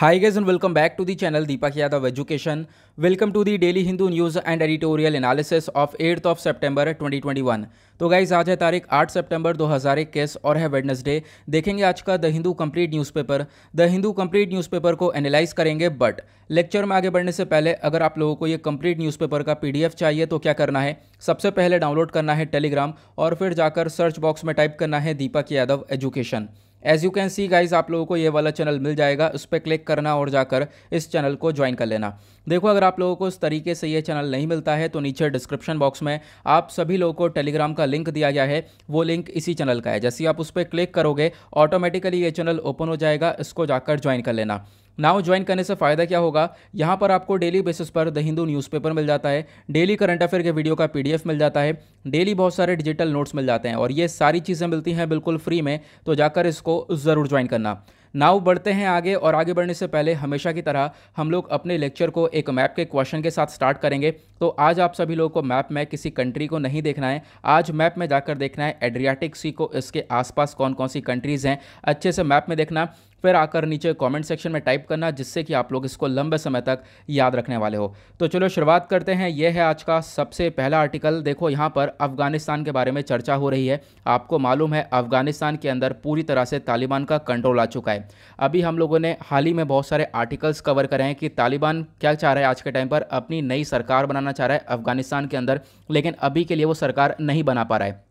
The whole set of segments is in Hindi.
Hi guys and welcome back to the channel Deepak Yadav education welcome to the daily Hindu news and editorial analysis of eighth of September 2021. तो गाइज आज है तारीख 8 सितंबर 2021 और है वेडनेसडे देखेंगे आज का the Hindu complete newspaper the Hindu complete newspaper को एनालाइज करेंगे बट लेक्चर में आगे बढ़ने से पहले अगर आप लोगों को ये कंप्लीट न्यूज़पेपर का पी चाहिए तो क्या करना है सबसे पहले डाउनलोड करना है टेलीग्राम और फिर जाकर सर्च बॉक्स में टाइप करना है Deepak Yadav education as you can see guys आप लोगों को ये वाला चैनल मिल जाएगा उस पर क्लिक करना और जाकर इस चैनल को ज्वाइन कर लेना देखो अगर आप लोगों को इस तरीके से ये चैनल नहीं मिलता है तो नीचे डिस्क्रिप्शन बॉक्स में आप सभी लोगों को टेलीग्राम का लिंक दिया गया है वो लिंक इसी चैनल का है जैसे आप उस पर क्लिक करोगे ऑटोमेटिकली ये चैनल ओपन हो जाएगा इसको जाकर ज्वाइन कर लेना नाउ ज्वाइन करने से फ़ायदा क्या होगा यहाँ पर आपको डेली बेसिस पर द हिंदू न्यूज़पेपर मिल जाता है डेली करंट अफेयर के वीडियो का पीडीएफ मिल जाता है डेली बहुत सारे डिजिटल नोट्स मिल जाते हैं और ये सारी चीज़ें मिलती हैं बिल्कुल फ्री में तो जाकर इसको ज़रूर ज्वाइन करना नाउ बढ़ते हैं आगे और आगे बढ़ने से पहले हमेशा की तरह हम लोग अपने लेक्चर को एक मैप के क्वेश्चन के साथ स्टार्ट करेंगे तो आज आप सभी लोगों को मैप में किसी कंट्री को नहीं देखना है आज मैप में जाकर देखना है एड्रियाटिक सी को इसके आसपास कौन कौन सी कंट्रीज़ हैं अच्छे से मैप में देखना फिर आकर नीचे कमेंट सेक्शन में टाइप करना जिससे कि आप लोग इसको लंबे समय तक याद रखने वाले हो तो चलो शुरुआत करते हैं यह है आज का सबसे पहला आर्टिकल देखो यहाँ पर अफगानिस्तान के बारे में चर्चा हो रही है आपको मालूम है अफगानिस्तान के अंदर पूरी तरह से तालिबान का कंट्रोल आ चुका है अभी हम लोगों ने हाल ही में बहुत सारे आर्टिकल्स कवर करे हैं कि तालिबान क्या चाह रहा है आज के टाइम पर अपनी नई सरकार बनाना चाह रहा है अफगानिस्तान के अंदर लेकिन अभी के लिए वो सरकार नहीं बना पा रहा है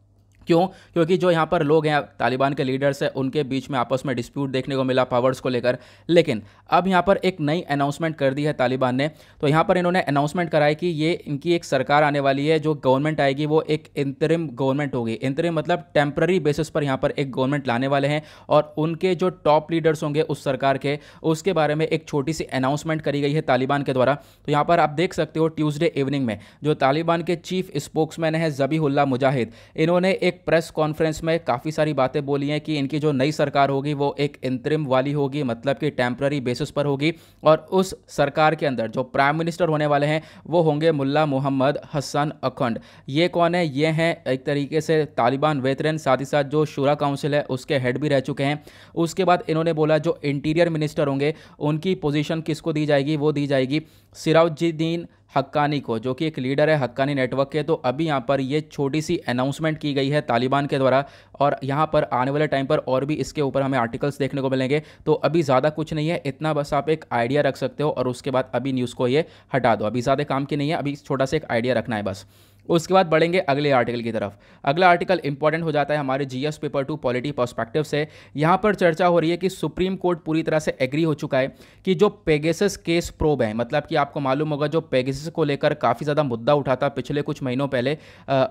क्यों क्योंकि जो यहाँ पर लोग हैं तालिबान के लीडर्स हैं उनके बीच में आपस में डिस्प्यूट देखने को मिला पावर्स को लेकर लेकिन अब यहाँ पर एक नई अनाउंसमेंट कर दी है तालिबान ने तो यहाँ पर इन्होंने अनाउंसमेंट कराई कि ये इनकी एक सरकार आने वाली है जो गवर्नमेंट आएगी वो एक इंतरिम गवर्नमेंट होगी इंतरिम मतलब टेम्प्ररी बेसिस पर यहाँ पर एक गवर्नमेंट लाने वाले हैं और उनके जो टॉप लीडर्स होंगे उस सरकार के उसके बारे में एक छोटी सी अनाउंसमेंट करी गई है तालिबान के द्वारा तो यहाँ पर आप देख सकते हो ट्यूज़डे इवनिंग में जो तालिबान के चीफ स्पोक्समैन है जबीहुल्ला मुजाहिद इन्होंने एक प्रेस कॉन्फ्रेंस में काफ़ी सारी बातें बोली हैं कि इनकी जो नई सरकार होगी वो एक इंतरिम वाली होगी मतलब कि टेम्प्ररी बेसिस पर होगी और उस सरकार के अंदर जो प्राइम मिनिस्टर होने वाले हैं वो होंगे मुल्ला मोहम्मद हसन अखंड ये कौन है ये हैं एक तरीके से तालिबान वेतरन साथ ही साथ जो शुरा काउंसिल है उसके हेड भी रह चुके हैं उसके बाद इन्होंने बोला जो इंटीरियर मिनिस्टर होंगे उनकी पोजिशन किसको दी जाएगी वो दी जाएगी सिराउद्दीन हक्कानी को जो कि एक लीडर है हक्कानी नेटवर्क के तो अभी यहाँ पर ये छोटी सी अनाउंसमेंट की गई है तालिबान के द्वारा और यहाँ पर आने वाले टाइम पर और भी इसके ऊपर हमें आर्टिकल्स देखने को मिलेंगे तो अभी ज़्यादा कुछ नहीं है इतना बस आप एक आइडिया रख सकते हो और उसके बाद अभी न्यूज़ को ये हटा दो अभी ज़्यादा काम की नहीं है अभी छोटा सा एक आइडिया रखना है बस उसके बाद बढ़ेंगे अगले आर्टिकल की तरफ अगला आर्टिकल इंपॉर्टेंट हो जाता है हमारे GS paper two polity perspective से यहाँ पर चर्चा हो रही है कि सुप्रीम कोर्ट पूरी तरह से एग्री हो चुका है कि जो पेगेसिस केस प्रोब है मतलब कि आपको मालूम होगा जो पेगेसिस को लेकर काफ़ी ज़्यादा मुद्दा उठा था पिछले कुछ महीनों पहले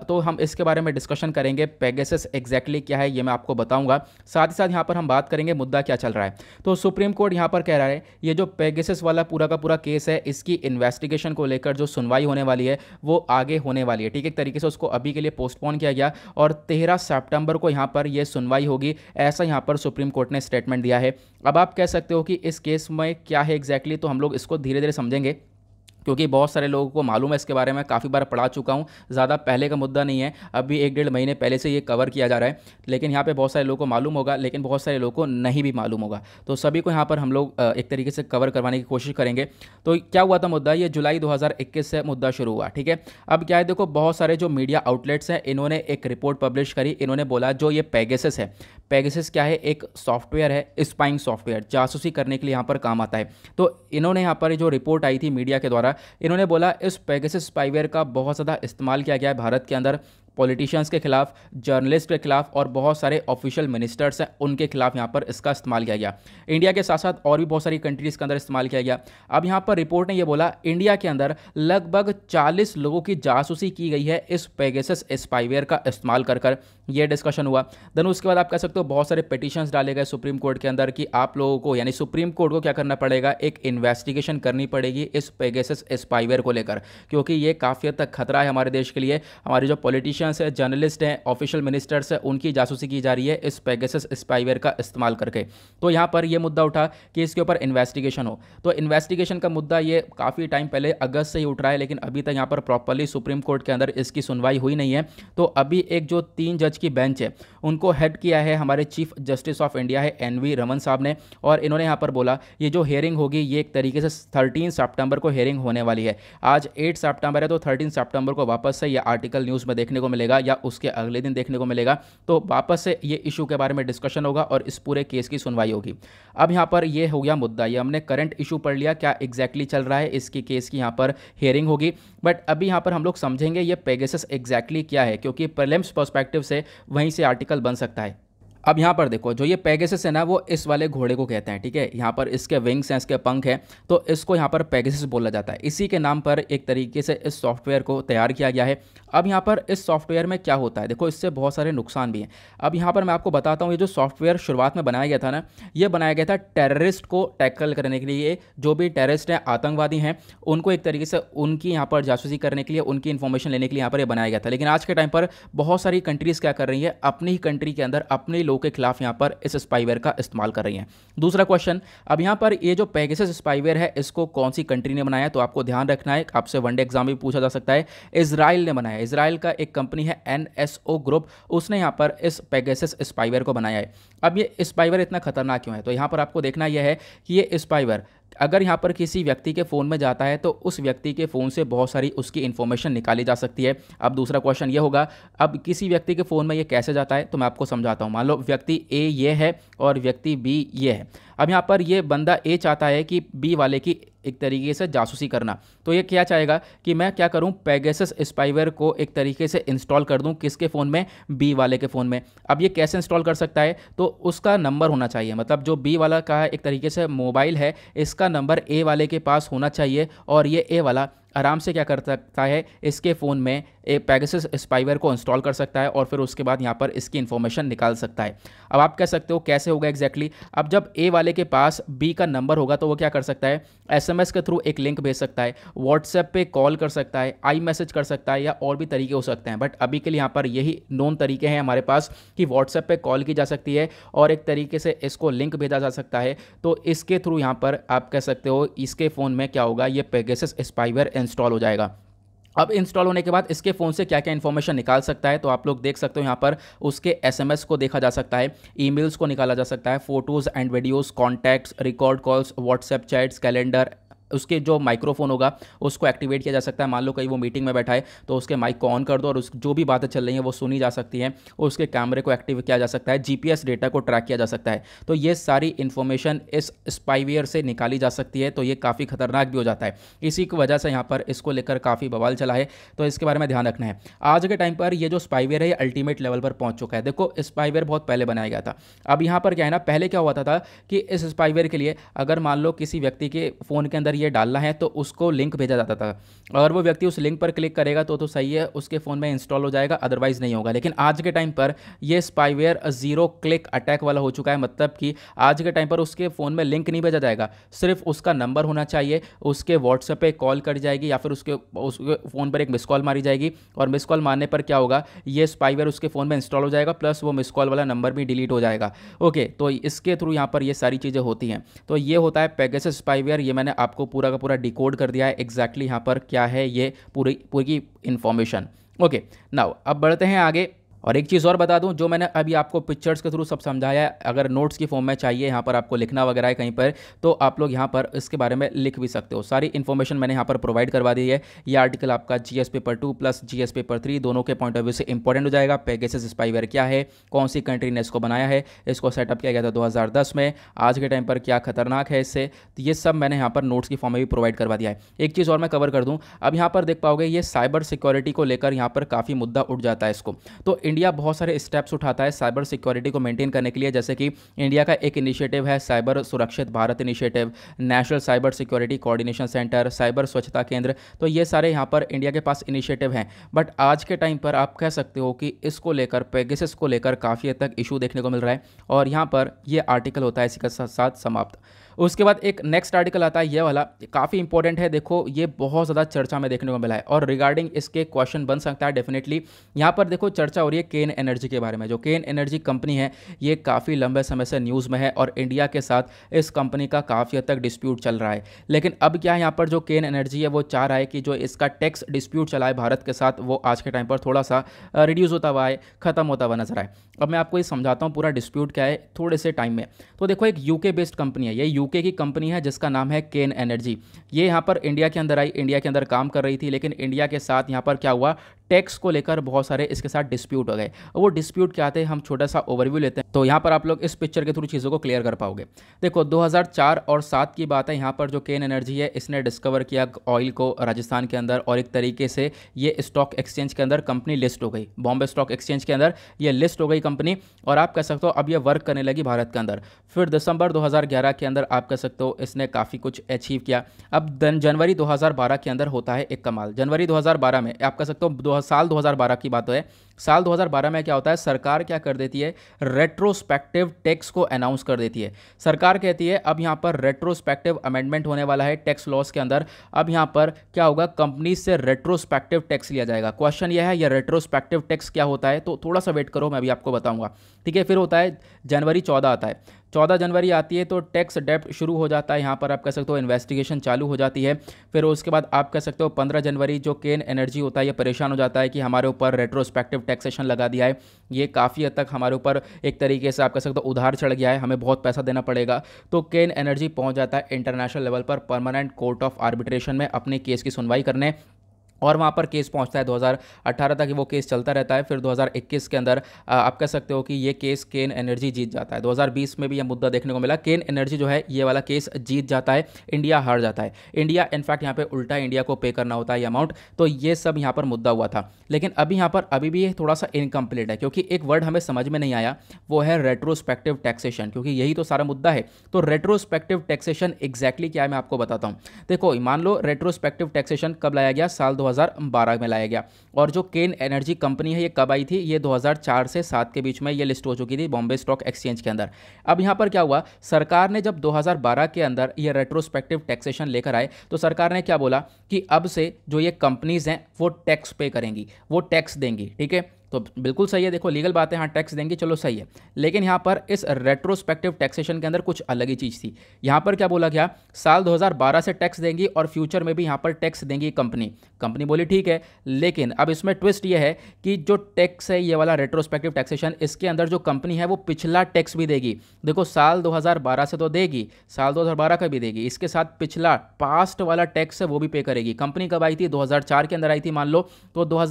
तो हम इसके बारे में डिस्कशन करेंगे पेगेसिस एग्जैक्टली क्या है ये मैं आपको बताऊँगा साथ ही साथ यहाँ पर हम बात करेंगे मुद्दा क्या चल रहा है तो सुप्रीम कोर्ट यहाँ पर कह रहा है ये जो पेगेसिस वाला पूरा का पूरा केस है इसकी इन्वेस्टिगेशन को लेकर जो सुनवाई होने वाली है वो आगे होने वाली वाली है ठीक है एक तरीके से उसको अभी के लिए पोस्टपोन किया गया और तेरह सेप्टेम्बर को यहाँ पर यह सुनवाई होगी ऐसा यहाँ पर सुप्रीम कोर्ट ने स्टेटमेंट दिया है अब आप कह सकते हो कि इस केस में क्या है एग्जैक्टली तो हम लोग इसको धीरे धीरे समझेंगे क्योंकि बहुत सारे लोगों को मालूम है इसके बारे में काफ़ी बार पढ़ा चुका हूँ ज़्यादा पहले का मुद्दा नहीं है अभी एक डेढ़ महीने पहले से ये कवर किया जा रहा है लेकिन यहाँ पे बहुत सारे लोगों को मालूम होगा लेकिन बहुत सारे लोगों को नहीं भी मालूम होगा तो सभी को यहाँ पर हम लोग एक तरीके से कवर करवाने की कोशिश करेंगे तो क्या हुआ था मुद्दा ये जुलाई दो से मुद्दा शुरू हुआ ठीक है अब क्या है देखो बहुत सारे जो मीडिया आउटलेट्स हैं इन्होंने एक रिपोर्ट पब्लिश करी इन्होंने बोला जो ये पैगेसिस है पैगेसिस क्या है एक सॉफ्टवेयर है स्पाइंग सॉफ्टवेयर जासूसी करने के लिए यहाँ पर काम आता है तो इन्होंने यहाँ पर जो रिपोर्ट आई थी मीडिया के द्वारा है इन्होंने बोला इस पैगेसिस स्पाइवेयर का बहुत ज़्यादा इस्तेमाल किया गया है भारत के अंदर पॉलिटिशियंस के खिलाफ जर्नलिस्ट के खिलाफ और बहुत सारे ऑफिशियल मिनिस्टर्स हैं उनके खिलाफ यहाँ पर इसका इस्तेमाल किया गया इंडिया के साथ साथ और भी बहुत सारी कंट्रीज़ के अंदर इस्तेमाल किया गया अब यहाँ पर रिपोर्ट ने यह बोला इंडिया के अंदर लगभग चालीस लोगों की जासूसी की गई है इस पेगेसस स्पाईवेयर का इस्तेमाल कर कर यह डिस्कशन हुआ देन उसके बाद आप कह सकते हो बहुत सारे पिटिशंस डाले गए सुप्रीम कोर्ट के अंदर कि आप लोगों को यानी सुप्रीम कोर्ट को क्या करना पड़ेगा एक इन्वेस्टिगेशन करनी पड़ेगी इस पेगेसस स्पाईवेयर को लेकर क्योंकि ये काफ़ी हद तक खतरा है हमारे देश के लिए हमारे जो पॉलिटिशियन क्रिएशंस है जर्नलिस्ट हैं ऑफिशियल मिनिस्टर्स हैं उनकी जासूसी की जा रही है इस पैगेस स्पाइवेयर का इस्तेमाल करके तो यहाँ पर यह मुद्दा उठा कि इसके ऊपर इन्वेस्टिगेशन हो तो इन्वेस्टिगेशन का मुद्दा ये काफ़ी टाइम पहले अगस्त से ही उठ रहा है लेकिन अभी तक यहाँ पर प्रॉपरली सुप्रीम कोर्ट के अंदर इसकी सुनवाई हुई नहीं है तो अभी एक जो तीन जज की बेंच है उनको हेड किया है हमारे चीफ जस्टिस ऑफ इंडिया है एन रमन साहब ने और इन्होंने यहाँ पर बोला ये जो हेयरिंग होगी ये एक तरीके से थर्टीन सेप्टेम्बर को हेयरिंग होने वाली है आज एट सेप्टेम्बर है तो थर्टीन सेप्टेम्बर को वापस से यह आर्टिकल न्यूज़ में देखने को मिला मिलेगा या उसके अगले दिन देखने को मिलेगा तो वापस से ये इशू के बारे में डिस्कशन होगा और इस पूरे केस की सुनवाई होगी अब यहाँ पर ये हो गया मुद्दा ये हमने करंट इशू पढ़ लिया क्या एग्जैक्टली चल रहा है इसकी केस की यहाँ पर हेयरिंग होगी बट अभी यहाँ पर हम लोग समझेंगे ये पेगेसस एग्जैक्टली क्या है क्योंकि प्रलेम्स पर्सपेक्टिव से वहीं से आर्टिकल बन सकता है अब यहाँ पर देखो जो ये पैगेसिस है ना वो इस वाले घोड़े को कहते हैं ठीक है यहाँ पर इसके विंग्स हैं इसके पंख हैं तो इसको यहाँ पर पैगेसिस बोला जाता है इसी के नाम पर एक तरीके से इस सॉफ्टवेयर को तैयार किया गया है अब यहाँ पर इस सॉफ्टवेयर में क्या होता है देखो इससे बहुत सारे नुकसान भी हैं अब यहाँ पर मैं आपको बताता हूँ ये जो सॉफ्टवेयर शुरुआत में बनाया गया था ना ये बनाया गया था टेररिस्ट को टैकल करने के लिए जो भी टेररिस्ट हैं आतंकवादी हैं उनको एक तरीके से उनकी यहाँ पर जासूसी करने के लिए उनकी इन्फॉर्मेशन लेने के लिए यहाँ पर यह बनाया गया था लेकिन आज के टाइम पर बहुत सारी कंट्रीज़ क्या कर रही है अपनी ही कंट्री के अंदर अपने लोगों के खिलाफ यहाँ पर इस स्पाईवेयर का इस्तेमाल कर रही हैं दूसरा क्वेश्चन अब यहाँ पर ये जो पैगेस स्पाईवेयर है इसको कौन सी कंट्री ने बनाया तो आपको ध्यान रखना है आपसे वनडे एग्जाम भी पूछा जा सकता है इसराइल ने बनाया इसराइल का एक कंपनी है एन ग्रुप उसने यहाँ पर इस पैगेस स्पाईवेयर को बनाया है अब ये स्पाइवर इतना खतरनाक क्यों है तो यहाँ पर आपको देखना यह है कि ये स्पाइवर अगर यहाँ पर किसी व्यक्ति के फ़ोन में जाता है तो उस व्यक्ति के फ़ोन से बहुत सारी उसकी इन्फॉर्मेशन निकाली जा सकती है अब दूसरा क्वेश्चन ये होगा अब किसी व्यक्ति के फ़ोन में ये कैसे जाता है तो मैं आपको समझाता हूँ मान लो व्यक्ति ए ये है और व्यक्ति बी ये है अब यहाँ पर ये बंदा ए चाहता है कि बी वाले की एक तरीके से जासूसी करना तो ये क्या चाहेगा कि मैं क्या करूँ पेगेसस स्पाइवेयर को एक तरीके से इंस्टॉल कर दूँ किसके फ़ोन में बी वाले के फ़ोन में अब ये कैसे इंस्टॉल कर सकता है तो उसका नंबर होना चाहिए मतलब जो बी वाला का है एक तरीके से मोबाइल है इसका नंबर ए वाले के पास होना चाहिए और ये ए वाला आराम से क्या कर सकता है इसके फ़ोन में एक पैगसिस स्पाइवर को इंस्टॉल कर सकता है और फिर उसके बाद यहाँ पर इसकी इन्फॉर्मेशन निकाल सकता है अब आप कह सकते हो कैसे होगा एग्जैक्टली exactly? अब जब ए वाले के पास बी का नंबर होगा तो वो क्या कर सकता है एसएमएस के थ्रू एक लिंक भेज सकता है व्हाट्सएप पे कॉल कर सकता है आई मैसेज कर सकता है या और भी तरीके हो सकते हैं बट अभी के लिए यहाँ पर यही नोन तरीके हैं हमारे पास कि व्हाट्सएप पर कॉल की जा सकती है और एक तरीके से इसको लिंक भेजा जा सकता है तो इसके थ्रू यहाँ पर आप कह सकते हो इसके फ़ोन में क्या होगा ये पैगस स्पाइवर इंस्टॉल हो जाएगा अब इंस्टॉल होने के बाद इसके फ़ोन से क्या क्या इन्फॉर्मेशन निकाल सकता है तो आप लोग देख सकते हो यहाँ पर उसके एसएमएस को देखा जा सकता है ईमेल्स को निकाला जा सकता है photos and videos contacts record calls WhatsApp chats calendar उसके जो माइक्रोफोन होगा उसको एक्टिवेट किया जा सकता है मान लो कहीं वो मीटिंग में बैठा है तो उसके माइक को ऑन कर दो और उस जो भी बातें चल रही हैं वो सुनी जा सकती हैं और उसके कैमरे को एक्टिव किया जा सकता है जीपीएस डेटा को ट्रैक किया जा सकता है तो ये सारी इन्फॉर्मेशन इस स्पाईवेयर से निकाली जा सकती है तो ये काफ़ी खतरनाक भी हो जाता है इसी की वजह से यहाँ पर इसको लेकर काफ़ी बवाल चला है तो इसके बारे में ध्यान रखना है आज के टाइम पर ये जो स्पाईवेयर है ये अल्टीमेट लेवल पर पहुँच चुका है देखो स्पाईवेयर बहुत पहले बनाया गया था अब यहाँ पर क्या है ना पहले क्या हुआ था, कि इस स्पाईवेयर के लिए अगर मान लो किसी व्यक्ति के फ़ोन के अंदर ये डालना है तो उसको लिंक भेजा जाता था अगर वो व्यक्ति उस लिंक पर क्लिक करेगा तो तो सही है उसके फ़ोन में इंस्टॉल हो जाएगा अदरवाइज़ नहीं होगा लेकिन आज के टाइम पर ये स्पाईवेयर ज़ीरो क्लिक अटैक वाला हो चुका है मतलब कि आज के टाइम पर उसके फ़ोन में लिंक नहीं भेजा जाएगा सिर्फ उसका नंबर होना चाहिए उसके व्हाट्सएप पर कॉल कर जाएगी या फिर उसके उसके फ़ोन पर एक मिस कॉल मारी जाएगी और मिस कॉल मारने पर क्या होगा ये स्पाईवेयर उसके फ़ोन में इंस्टॉल हो जाएगा प्लस वो मिस कॉल वाला नंबर भी डिलीट हो जाएगा ओके तो इसके थ्रू यहाँ पर ये सारी चीज़ें होती हैं तो ये होता है पैगेस स्पाईवेयर ये मैंने आपको पूरा का पूरा डिकोड कर दिया है एग्जैक्टली exactly यहाँ पर क्या है ये पूरी पूरी की इन्फॉर्मेशन ओके नाउ अब बढ़ते हैं आगे और एक चीज़ और बता दूं जो मैंने अभी आपको पिक्चर्स के थ्रू सब समझाया है अगर नोट्स की फॉर्म में चाहिए यहाँ पर आपको लिखना वगैरह है कहीं पर तो आप लोग यहाँ पर इसके बारे में लिख भी सकते हो सारी इन्फॉर्मेशन मैंने यहाँ पर प्रोवाइड करवा दी है ये आर्टिकल आपका G paper two plus G paper three दोनों के पॉइंट ऑफ व्यू से इंपॉर्टेंट हो जाएगा पेगेसिस स्पाईवेयर क्या है कौन सी कंट्री ने इसको बनाया है इसको सेटअप किया गया था दो में आज के टाइम पर क्या खतरनाक है इससे तो ये सब मैंने यहाँ पर नोट्स की फॉर्म में भी प्रोवाइड करवा दिया है एक चीज़ और मैं कवर कर दूँ अब यहाँ पर देख पाओगे ये साइबर सिक्योरिटी को लेकर यहाँ पर काफ़ी मुद्दा उठ जाता है इसको तो इंडिया बहुत सारे स्टेप्स उठाता है साइबर सिक्योरिटी को मेंटेन करने के लिए जैसे कि इंडिया का एक इनिशिएटिव है साइबर सुरक्षित Bharat initiative national cyber security coordination centre cyber स्वच्छता केंद्र तो ये सारे यहाँ पर इंडिया के पास इनिशिएटिव हैं बट आज के टाइम पर आप कह सकते हो कि इसको लेकर पेगिसिस को लेकर काफ़ी हद तक इशू देखने को मिल रहा है और यहाँ पर ये आर्टिकल होता है इसी के साथ साथ समाप्त उसके बाद एक नेक्स्ट आर्टिकल आता है ये वाला काफ़ी इंपॉर्टेंट है देखो ये बहुत ज़्यादा चर्चा में देखने को मिला है और रिगार्डिंग इसके क्वेश्चन बन सकता है डेफिनेटली यहाँ पर देखो चर्चा हो रही है केन एनर्जी के बारे में जो केन एनर्जी कंपनी है ये काफ़ी लंबे समय से न्यूज़ में है और इंडिया के साथ इस कंपनी का काफ़ी हद तक डिस्प्यूट चल रहा है लेकिन अब क्या यहाँ पर जो केन एनर्जी है वो चाह रहा है कि जो इसका टैक्स डिस्प्यूट चला है भारत के साथ वो आज के टाइम पर थोड़ा सा रिड्यूस होता हुआ है खत्म होता हुआ नजर आए अब मैं आपको ये समझाता हूँ पूरा डिस्प्यूट क्या है थोड़े से टाइम में तो देखो एक यूके बेस्ड कंपनी है ये यूके की कंपनी है जिसका नाम है केन एनर्जी ये यहाँ पर इंडिया के अंदर आई इंडिया के अंदर काम कर रही थी लेकिन इंडिया के साथ यहाँ पर क्या हुआ टैक्स को लेकर बहुत सारे इसके साथ डिस्प्यूट हो गए वो डिस्प्यूट क्या आते हैं हम छोटा सा ओवरव्यू लेते हैं तो यहाँ पर आप लोग इस पिक्चर के थ्रू चीज़ों को क्लियर कर पाओगे देखो 2004 और 7 की बात है यहाँ पर जो केन एनर्जी है इसने डिस्कवर किया ऑयल को राजस्थान के अंदर और एक तरीके से ये स्टॉक एक्सचेंज के अंदर कंपनी लिस्ट हो गई बॉम्बे स्टॉक एक्सचेंज के अंदर ये लिस्ट हो गई कंपनी और आप कह सकते हो अब ये वर्क करने लगी भारत के अंदर फिर दिसंबर दो के अंदर आप कह सकते हो इसने काफ़ी कुछ अचीव किया अब जनवरी दो के अंदर होता है एक कमाल जनवरी दो में आप कह सकते हो साल 2012 की बात है साल 2012 में क्या होता है सरकार क्या कर देती है रेट्रोस्पेक्टिव टैक्स को अनाउंस कर देती है सरकार कहती है अब यहाँ पर रेट्रोस्पेक्टिव अमेंडमेंट होने वाला है टैक्स लॉस के अंदर अब यहाँ पर क्या होगा कंपनी से रेट्रोस्पेक्टिव टैक्स लिया जाएगा क्वेश्चन यह है यह रेट्रोस्पेक्टिव टैक्स क्या होता है तो थोड़ा सा वेट करो मैं अभी आपको बताऊँगा ठीक है फिर होता है जनवरी चौदह आता है चौदह जनवरी आती है तो टैक्स डेप्ट शुरू हो जाता है यहाँ पर आप कह सकते हो इन्वेस्टिगेशन चालू हो जाती है फिर उसके बाद आप कह सकते हो पंद्रह जनवरी जो केन एनर्जी होता है ये परेशान हो जाता है कि हमारे ऊपर रेट्रोस्पेक्टिव टैक्सेशन लगा दिया है ये काफ़ी हद तक हमारे ऊपर एक तरीके से आप कह सकते हो उधार चढ़ गया है हमें बहुत पैसा देना पड़ेगा तो केन एनर्जी पहुंच जाता है इंटरनेशनल लेवल पर परमानेंट कोर्ट ऑफ आर्बिट्रेशन में अपने केस की सुनवाई करने और वहाँ पर केस पहुँचता है 2018 तक वो केस चलता रहता है फिर 2021 के अंदर आप कह सकते हो कि ये केस केन एनर्जी जीत जाता है 2020 में भी यह मुद्दा देखने को मिला केन एनर्जी जो है ये वाला केस जीत जाता है इंडिया हार जाता है इंडिया इनफैक्ट यहाँ पे उल्टा इंडिया को पे करना होता है अमाउंट तो ये सब यहाँ पर मुद्दा हुआ था लेकिन अभी यहाँ पर अभी भी ये थोड़ा सा इनकम्प्लीट है क्योंकि एक वर्ड हमें समझ में नहीं आया वो है रेट्रोस्पेक्टिव टैक्सेशन क्योंकि यही तो सारा मुद्दा है तो रेट्रोस्पेक्टिव टैक्सेशन एग्जैक्टली क्या है मैं आपको बताता हूँ देखो मान लो रेट्रोस्पेक्टिव टैक्सेशन कब लाया गया साल दो 2012 में लाया गया और जो केन एनर्जी कंपनी है ये कब आई थी ये 2004 से 7 के बीच में ये लिस्ट हो चुकी थी बॉम्बे स्टॉक एक्सचेंज के अंदर अब यहाँ पर क्या हुआ सरकार ने जब 2012 के अंदर ये रेट्रोस्पेक्टिव टैक्सेशन लेकर आए तो सरकार ने क्या बोला कि अब से जो ये कंपनीज़ हैं वो टैक्स पे करेंगी वो टैक्स देंगी ठीक है तो बिल्कुल सही है देखो लीगल बात है हाँ टैक्स देंगे चलो सही है लेकिन यहाँ पर इस रेट्रोस्पेक्टिव टैक्सेशन के अंदर कुछ अलग ही चीज़ थी यहाँ पर क्या बोला गया साल 2012 से टैक्स देंगी और फ्यूचर में भी यहाँ पर टैक्स देंगी कंपनी कंपनी बोली ठीक है लेकिन अब इसमें ट्विस्ट ये है कि जो टैक्स है ये वाला रेट्रोस्पेक्टिव टैक्सेशन इसके अंदर जो कंपनी है वो पिछला टैक्स भी देगी देखो साल दो से तो देगी साल दो का भी देगी इसके साथ पिछला पास्ट वाला टैक्स है वो भी पे करेगी कंपनी कब आई थी दो के अंदर आई थी मान लो तो दो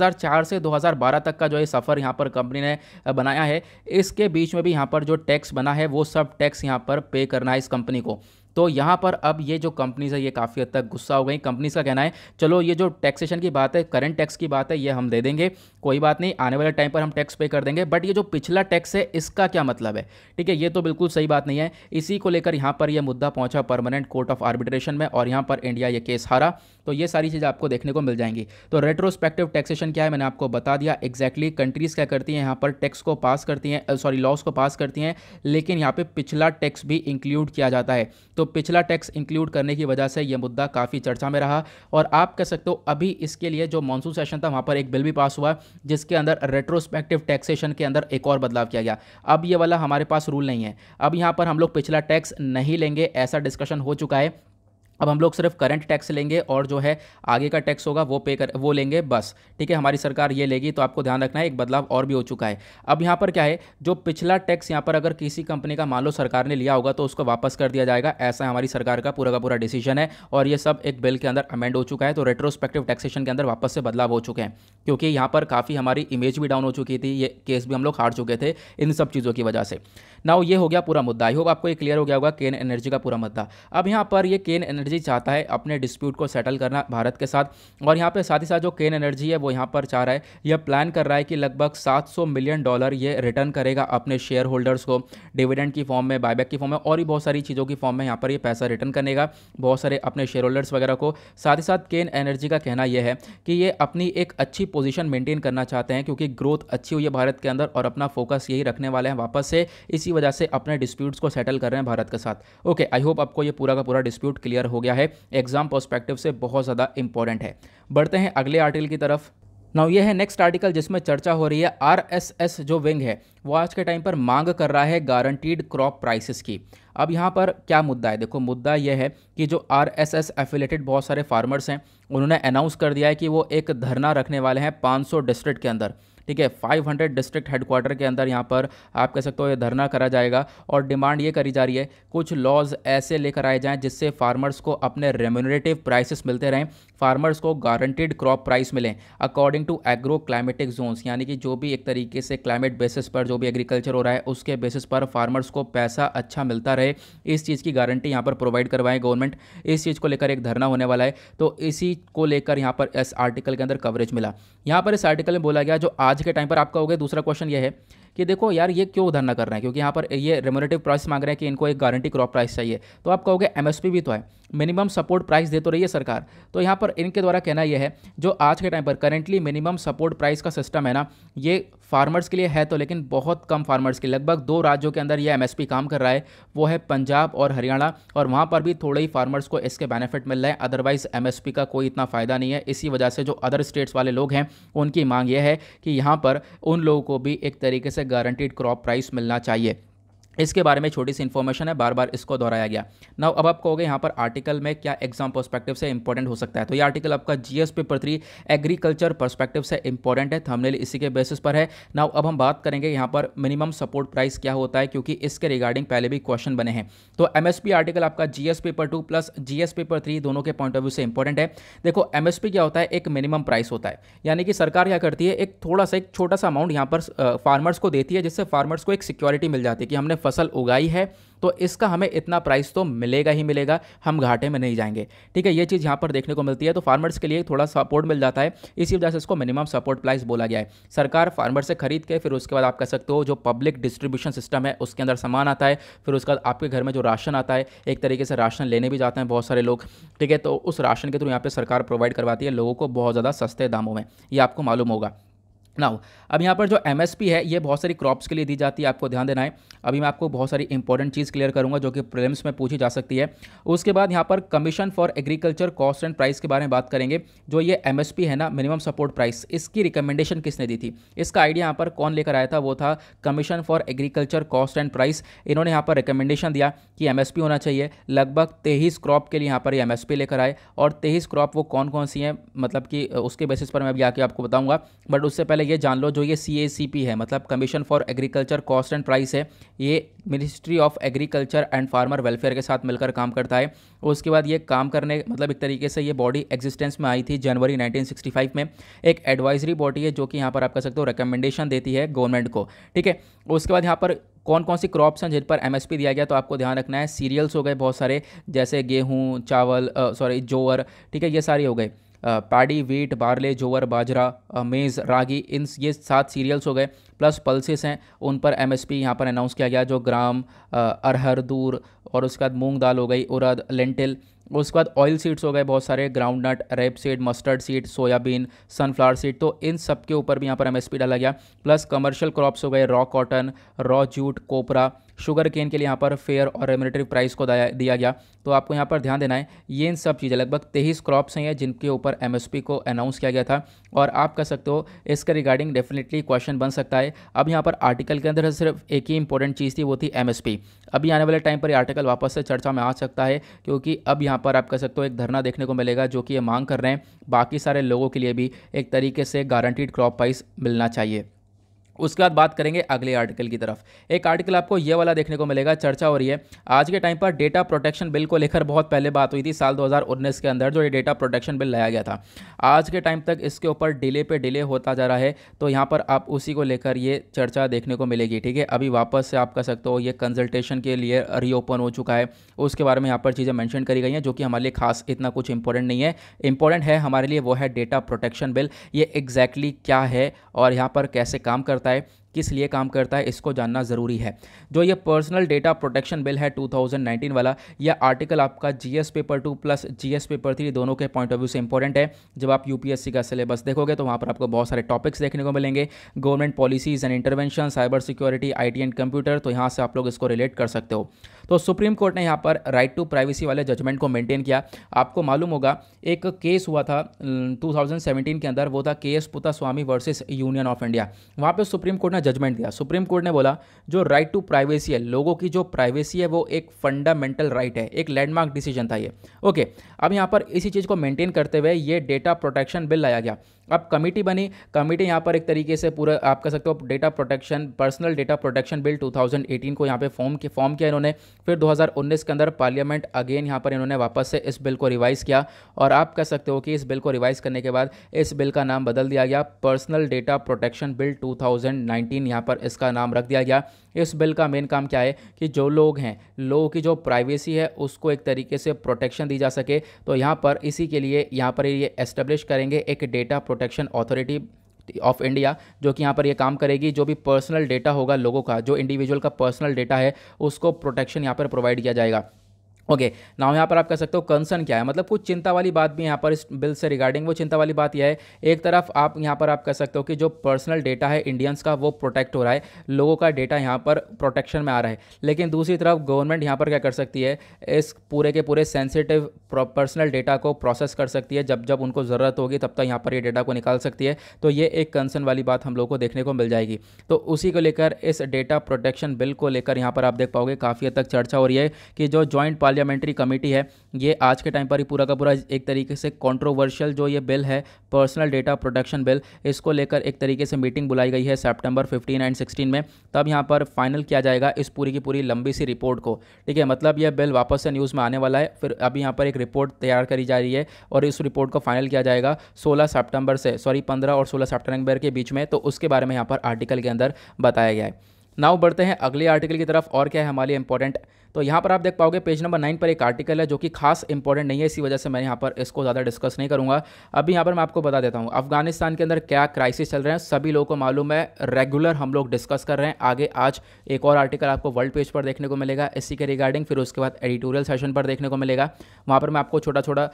से दो तक का जो है सफ़र यहाँ पर कंपनी ने बनाया है इसके बीच में भी यहाँ पर जो टैक्स बना है वो सब टैक्स यहाँ पर पे करना है इस कंपनी को तो यहाँ पर अब ये जो कंपनीज है ये काफ़ी हद तक गुस्सा हो गई कंपनीज का कहना है चलो ये जो टैक्सेशन की बात है करंट टैक्स की बात है ये हम दे देंगे कोई बात नहीं आने वाले टाइम पर हम टैक्स पे कर देंगे बट ये जो पिछला टैक्स है इसका क्या मतलब है ठीक है ये तो बिल्कुल सही बात नहीं है इसी को लेकर यहाँ पर यह मुद्दा पहुँचा परमानेंट कोर्ट ऑफ आर्बिट्रेशन में और यहाँ पर इंडिया ये केस हारा तो ये सारी चीज़ें आपको देखने को मिल जाएंगी तो रेट्रोस्पेक्टिव टैक्सेशन क्या है मैंने आपको बता दिया एक्जैक्टली exactly कंट्रीज़ क्या करती हैं यहाँ पर टैक्स को पास करती हैं सॉरी लॉस को पास करती हैं लेकिन यहाँ पर पिछला टैक्स भी इंक्लूड किया जाता है तो पिछला टैक्स इंक्लूड करने की वजह से यह मुद्दा काफ़ी चर्चा में रहा और आप कह सकते हो अभी इसके लिए जो मानसून सेशन था वहाँ पर एक बिल भी पास हुआ जिसके अंदर रेट्रोस्पेक्टिव टैक्सेशन के अंदर एक और बदलाव किया गया अब ये वाला हमारे पास रूल नहीं है अब यहाँ पर हम लोग पिछला टैक्स नहीं लेंगे ऐसा डिस्कशन हो चुका है अब हम लोग सिर्फ करंट टैक्स लेंगे और जो है आगे का टैक्स होगा वो पे कर वो लेंगे बस ठीक है हमारी सरकार ये लेगी तो आपको ध्यान रखना है एक बदलाव और भी हो चुका है अब यहाँ पर क्या है जो पिछला टैक्स यहाँ पर अगर किसी कंपनी का मान लो सरकार ने लिया होगा तो उसको वापस कर दिया जाएगा ऐसा हमारी सरकार का पूरा का पूरा डिसीजन है और ये सब एक बिल के अंदर अमेंड हो चुका है तो रेट्रोस्पेक्टिव टैक्सेशन के अंदर वापस से बदलाव हो चुके हैं क्योंकि यहाँ पर काफ़ी हमारी इमेज भी डाउन हो चुकी थी ये केस भी हम लोग हार चुके थे इन सब चीज़ों की वजह से ना ये हो गया पूरा मुद्दा आई होप आपको ये क्लियर हो गया होगा केन एनर्जी का पूरा मुद्दा अब यहाँ पर ये केन एनर्जी एनर्जी चाहता है अपने डिस्प्यूट को सेटल करना भारत के साथ और यहाँ पर साथ ही साथ जो केन एनर्जी है वो यहाँ पर चाह रहा है यह प्लान कर रहा है कि लगभग 700 मिलियन डॉलर ये रिटर्न करेगा अपने शेयर होल्डर्स को डिविडेंड की फॉर्म में बायबैक की फॉर्म में और भी बहुत सारी चीज़ों की फॉर्म में यहाँ पर यह पैसा रिटर्न करेगा बहुत सारे अपने शेयर होल्डर्स वगैरह को साथ ही साथ केन एनर्जी का कहना यह है कि ये अपनी एक अच्छी पोजीशन मेंटेन करना चाहते हैं क्योंकि ग्रोथ अच्छी हुई है भारत के अंदर और अपना फोकस यही रखने वाले हैं वापस से इसी वजह से अपने डिस्प्यूट्स को सेटल कर रहे हैं भारत के साथ ओके आई होप आपको ये पूरा का पूरा डिस्प्यूट क्लियर हो हो गया है एग्जाम पर्सपेक्टिव से बहुत ज़्यादा इंपॉर्टेंट है बढ़ते हैं अगले आर्टिकल की तरफ नाउ ये है नेक्स्ट आर्टिकल जिसमें चर्चा हो रही है आरएसएस जो विंग है वो आज के टाइम पर मांग कर रहा है गारंटीड क्रॉप प्राइसेस की अब यहाँ पर क्या मुद्दा है देखो मुद्दा ये है कि जो आर एस एस एफिलेटेड बहुत सारे फार्मर्स हैं उन्होंने अनाउंस कर दिया है कि वो एक धरना रखने वाले हैं 500 डिस्ट्रिक्ट के अंदर ठीक है 500 डिस्ट्रिक्ट हेडक्वार्टर के अंदर यहाँ पर आप कह सकते हो ये धरना करा जाएगा और डिमांड ये करी जा रही है कुछ लॉज ऐसे लेकर आए जाएँ जिससे फार्मर्स को अपने रेम्यूनरेटिव प्राइसेस मिलते रहें फार्मर्स को गारंटेड क्रॉप प्राइस मिलें according to agro climatic zones यानी कि जो भी एक तरीके से क्लाइमेट बेसिस पर जो भी एग्रीकल्चर हो रहा है उसके बेसिस पर फार्मर्स को पैसा अच्छा मिलता रहे इस चीज़ की गारंटी यहाँ पर प्रोवाइड करवाएं गवर्नमेंट इस चीज़ को लेकर एक धरना होने वाला है तो इसी को लेकर यहाँ पर इस आर्टिकल के अंदर कवरेज मिला यहाँ पर इस आर्टिकल में बोला गया जो आज आज के टाइम पर आप कहोगे दूसरा क्वेश्चन ये है कि देखो यार ये क्यों उधर ना कर रहे हैं क्योंकि यहाँ पर ये रेमोनेटिव प्राइस मांग रहे हैं कि इनको एक गारंटी क्रॉप प्राइस चाहिए तो आप कहोगे एमएसपी भी तो है मिनिमम सपोर्ट प्राइस दे तो रही है सरकार तो यहाँ पर इनके द्वारा कहना यह है जो आज के टाइम पर करेंटली मिनिमम सपोर्ट प्राइस का सिस्टम है ना ये फार्मर्स के लिए है तो लेकिन बहुत कम फार्मर्स के लगभग दो राज्यों के अंदर ये एमएसपी काम कर रहा है वो है पंजाब और हरियाणा और वहाँ पर भी थोड़े ही फार्मर्स को इसके बेनिफिट मिल रहे हैं अदरवाइज़ एम का कोई इतना फ़ायदा नहीं है इसी वजह से जो अदर स्टेट्स वाले लोग हैं उनकी मांग यह है कि यहाँ पर उन लोगों को भी एक तरीके से गारंटीड क्रॉप प्राइस मिलना चाहिए इसके बारे में छोटी सी इन्फॉर्मेशन है बार बार इसको दोहराया गया नाउ अब आप कहोगे यहाँ पर आर्टिकल में क्या एग्जाम पर्सपेक्टिव से इंपॉर्टेंट हो सकता है तो ये आर्टिकल आपका GS paper three agriculture perspective से इंपॉर्टेंट है थंबनेल इसी के बेसिस पर है नाउ अब हम बात करेंगे यहाँ पर मिनिमम सपोर्ट प्राइस क्या होता है क्योंकि इसके रिगार्डिंग पहले भी क्वेश्चन बने हैं तो एम आर्टिकल आपका G paper two plus G paper three दोनों के पॉइंट ऑफ व्यू से इंपॉर्टेंट है देखो एम क्या होता है एक मिनिमम प्राइस होता है यानी कि सरकार क्या करती है एक थोड़ा सा एक छोटा सा अमाउंट यहाँ पर फार्मर्स को देती है जिससे फार्मर्स को एक सिक्योरिटी मिल जाती है कि हमने फसल उगाई है तो इसका हमें इतना प्राइस तो मिलेगा ही मिलेगा हम घाटे में नहीं जाएंगे ठीक है ये चीज़ यहाँ पर देखने को मिलती है तो फार्मर्स के लिए थोड़ा सपोर्ट मिल जाता है इसी वजह से इसको मिनिमम सपोर्ट प्राइस बोला गया है सरकार फार्मर से खरीद के फिर उसके बाद आप कह सकते हो जो पब्लिक डिस्ट्रीब्यूशन सिस्टम है उसके अंदर सामान आता है फिर उसके बाद आपके घर में जो राशन आता है एक तरीके से राशन लेने भी जाते हैं बहुत सारे लोग ठीक है तो उस राशन के थ्रू यहाँ पर सरकार प्रोवाइड करवाती है लोगों को बहुत ज़्यादा सस्ते दामों में ये आपको मालूम होगा नाउ अब यहाँ पर जो एम है ये बहुत सारी क्रॉप्स के लिए दी जाती है आपको ध्यान देना है अभी मैं आपको बहुत सारी इंपॉर्टेंट चीज़ क्लियर करूँगा जो कि प्रिलिम्स में पूछी जा सकती है उसके बाद यहाँ पर commission for agriculture cost and price के बारे में बात करेंगे जो ये एम है ना मिनिमम सपोर्ट प्राइस इसकी रिकमेंडेशन किसने दी थी इसका आइडिया यहाँ पर कौन लेकर आया था वो था commission for agriculture cost and price इन्होंने यहाँ पर रिकमेंडेशन दिया कि एम होना चाहिए लगभग तेईस क्रॉप के लिए यहाँ पर एम एस लेकर आए और तेईस क्रॉप वो कौन कौन सी हैं मतलब कि उसके बेसिस पर मैं अभी आके आपको बताऊँगा बट उससे पहले ये जान लो जो ये सी है मतलब commission for agriculture cost and price है ये ministry of agriculture and farmer welfare के साथ मिलकर काम करता है उसके बाद ये काम करने मतलब एक तरीके से ये बॉडी एग्जिस्टेंस में आई थी जनवरी 1965 में एक एडवाइजरी बॉडी है जो कि यहाँ पर आप कह सकते हो रिकमेंडेशन देती है गवर्नमेंट को ठीक है उसके बाद यहाँ पर कौन कौन सी क्रॉप्स हैं जिन पर एमएसपी दिया गया तो आपको ध्यान रखना है सीरियल्स हो गए बहुत सारे जैसे गेहूँ चावल सॉरी जोअर ठीक है ये सारे हो गए पैडी वीट बारले जोवर बाजरा मेज़ रागी इन ये सात सीरियल्स हो गए प्लस पल्सेस हैं उन पर एम एस पी यहाँ पर अनाउंस किया गया जो ग्राम अरहर दूर और उसके बाद मूंग दाल हो गई उरद लेंटिल उसके बाद ऑयल सीड्स हो गए बहुत सारे groundnut rapeseed mustard seed soybean sunflower seed तो इन सब के ऊपर भी यहाँ पर एमएसपी डाला गया प्लस कमर्शियल क्रॉप्स हो गए raw cotton raw jute copra sugarcane के लिए यहाँ पर फेयर और रेमोनेटरी प्राइस को दिया गया तो आपको यहाँ पर ध्यान देना है ये इन सब चीज़ें लगभग तेईस क्रॉप्स हैं जिनके ऊपर एमएसपी को अनाउंस किया गया था और आप कह सकते हो इसके रिगार्डिंग डेफिनेटली क्वेश्चन बन सकता है अब यहाँ पर आर्टिकल के अंदर सिर्फ एक ही इंपॉर्टेंट चीज़ थी वो थी एमएसपी अभी आने वाले टाइम पर ये आर्टिकल वापस से चर्चा में आ सकता है क्योंकि अब यहाँ पर आप कह सकते हो एक धरना देखने को मिलेगा जो कि ये मांग कर रहे हैं बाकी सारे लोगों के लिए भी एक तरीके से गारंटीड क्रॉप प्राइस मिलना चाहिए उसके बाद बात करेंगे अगले आर्टिकल की तरफ एक आर्टिकल आपको ये वाला देखने को मिलेगा चर्चा हो रही है आज के टाइम पर डेटा प्रोटेक्शन बिल को लेकर बहुत पहले बात हुई थी साल 2019 के अंदर जो ये डेटा प्रोटेक्शन बिल लाया गया था आज के टाइम तक इसके ऊपर डिले पे डिले होता जा रहा है तो यहाँ पर आप उसी को लेकर ये चर्चा देखने को मिलेगी ठीक है अभी वापस से आप कह सकते हो ये कंसल्टेशन के लिए रीओपन हो चुका है उसके बारे में यहाँ पर चीज़ें मैंशन करी गई हैं जो कि हमारे लिए खास इतना कुछ इंपॉर्टेंट नहीं है इंपॉर्टेंट है हमारे लिए वो है डेटा प्रोटेक्शन बिल ये एग्जैक्टली क्या है और यहाँ पर कैसे काम करता करता है किस लिए काम करता है इसको जानना ज़रूरी है जो ये पर्सनल डेटा प्रोटेक्शन बिल है 2019 वाला यह आर्टिकल आपका GS paper two plus GS paper three दोनों के पॉइंट ऑफ व्यू से इंपॉर्टेंट है जब आप यूपीएससी का सिलेबस देखोगे तो वहाँ पर आपको बहुत सारे टॉपिक्स देखने को मिलेंगे government policies and intervention cyber security I and computer तो यहाँ से आप लोग इसको रिलेट कर सकते हो तो सुप्रीम कोर्ट ने यहाँ पर राइट टू प्राइवेसी वाले जजमेंट को मेंटेन किया आपको मालूम होगा एक केस हुआ था 2017 के अंदर वो था K S Puttaswamy versus union of India वहाँ पर सुप्रीम कोर्ट ने जजमेंट दिया सुप्रीम कोर्ट ने बोला जो राइट टू प्राइवेसी है लोगों की जो प्राइवेसी है वो एक फंडामेंटल राइट है एक लैंडमार्क डिसीजन था ये ओके अब यहाँ पर इसी चीज़ को मेंटेन करते हुए ये डेटा प्रोटेक्शन बिल लाया गया अब कमेटी बनी कमेटी यहाँ पर एक तरीके से पूरा आप कह सकते हो data protection personal data protection bill 2018 को यहाँ पे फॉर्म के फॉर्म किया इन्होंने फिर 2019 के अंदर पार्लियामेंट अगेन यहाँ पर इन्होंने वापस से इस बिल को रिवाइज़ किया और आप कह सकते हो कि इस बिल को रिवाइज़ करने के बाद इस बिल का नाम बदल दिया गया personal data protection bill two thousand यहाँ पर इसका नाम रख दिया गया इस बिल का मेन काम क्या है कि जो लोग हैं लोगों की जो प्राइवेसी है उसको एक तरीके से प्रोटेक्शन दी जा सके तो यहाँ पर इसी के लिए यहाँ पर ये एस्टेब्लिश करेंगे एक data protection authority of India जो कि यहाँ पर ये काम करेगी जो भी पर्सनल डेटा होगा लोगों का जो इंडिविजुअल का पर्सनल डेटा है उसको प्रोटेक्शन यहाँ पर प्रोवाइड किया जाएगा ओके okay, नाउ यहाँ पर आप कह सकते हो कंसर्न क्या है मतलब कुछ चिंता वाली बात भी यहाँ पर इस बिल से रिगार्डिंग वो चिंता वाली बात यह है एक तरफ आप यहाँ पर आप कह सकते हो कि जो पर्सनल डेटा है इंडियंस का वो प्रोटेक्ट हो रहा है लोगों का डेटा यहाँ पर प्रोटेक्शन में आ रहा है लेकिन दूसरी तरफ गवर्नमेंट यहाँ पर क्या कर सकती है इस पूरे के पूरे सेंसिटिव पर्सनल डेटा को प्रोसेस कर सकती है जब जब उनको ज़रूरत होगी तब तक यहाँ पर ये डेटा को निकाल सकती है तो ये एक कंसर्न वाली बात हम लोग को देखने को मिल जाएगी तो उसी को लेकर इस डेटा प्रोटेक्शन बिल को लेकर यहाँ पर आप देख पाओगे काफ़ी हद तक चर्चा हो रही है कि जो जॉइंट पार्लियामेंट पार्लियामेंट्री कमेटी है ये आज के टाइम पर ही पूरा का पूरा एक तरीके से कंट्रोवर्शियल जो ये बिल है पर्सनल डेटा प्रोटेक्शन बिल इसको लेकर एक तरीके से मीटिंग बुलाई गई है सेप्टेम्बर फिफ्टीन एंड सिक्सटीन में तब यहाँ पर फाइनल किया जाएगा इस पूरी की पूरी लंबी सी रिपोर्ट को ठीक है मतलब यह बिल वापस से न्यूज़ में आने वाला है फिर अभी यहाँ पर एक रिपोर्ट तैयार करी जा रही है और इस रिपोर्ट को फाइनल किया जाएगा सोलह सेप्टेम्बर से सॉरी पंद्रह और सोलह सेप्टेम्बर के बीच में तो उसके बारे में यहाँ पर आर्टिकल के अंदर बताया गया है नाउ बढ़ते हैं अगले आर्टिकल की तरफ और क्या है हमारी इंपॉर्टेंट तो यहाँ पर आप देख पाओगे पेज नंबर नाइन पर एक आर्टिकल है जो कि खास इंपॉर्टेंट नहीं है इसी वजह से मैं यहाँ पर इसको ज़्यादा डिस्कस नहीं करूँगा अभी यहाँ पर मैं आपको बता देता हूँ अफगानिस्तान के अंदर क्या क्राइसिस चल रहे हैं सभी लोगों को मालूम है रेगुलर हम लोग डिस्कस कर रहे हैं आगे आज एक और आर्टिकल आपको वर्ल्ड पेज पर देखने को मिलेगा इसी के रिगार्डिंग फिर उसके बाद एडिटोरियल सेशन पर देखने को मिलेगा वहाँ पर मैं आपको छोटा छोटा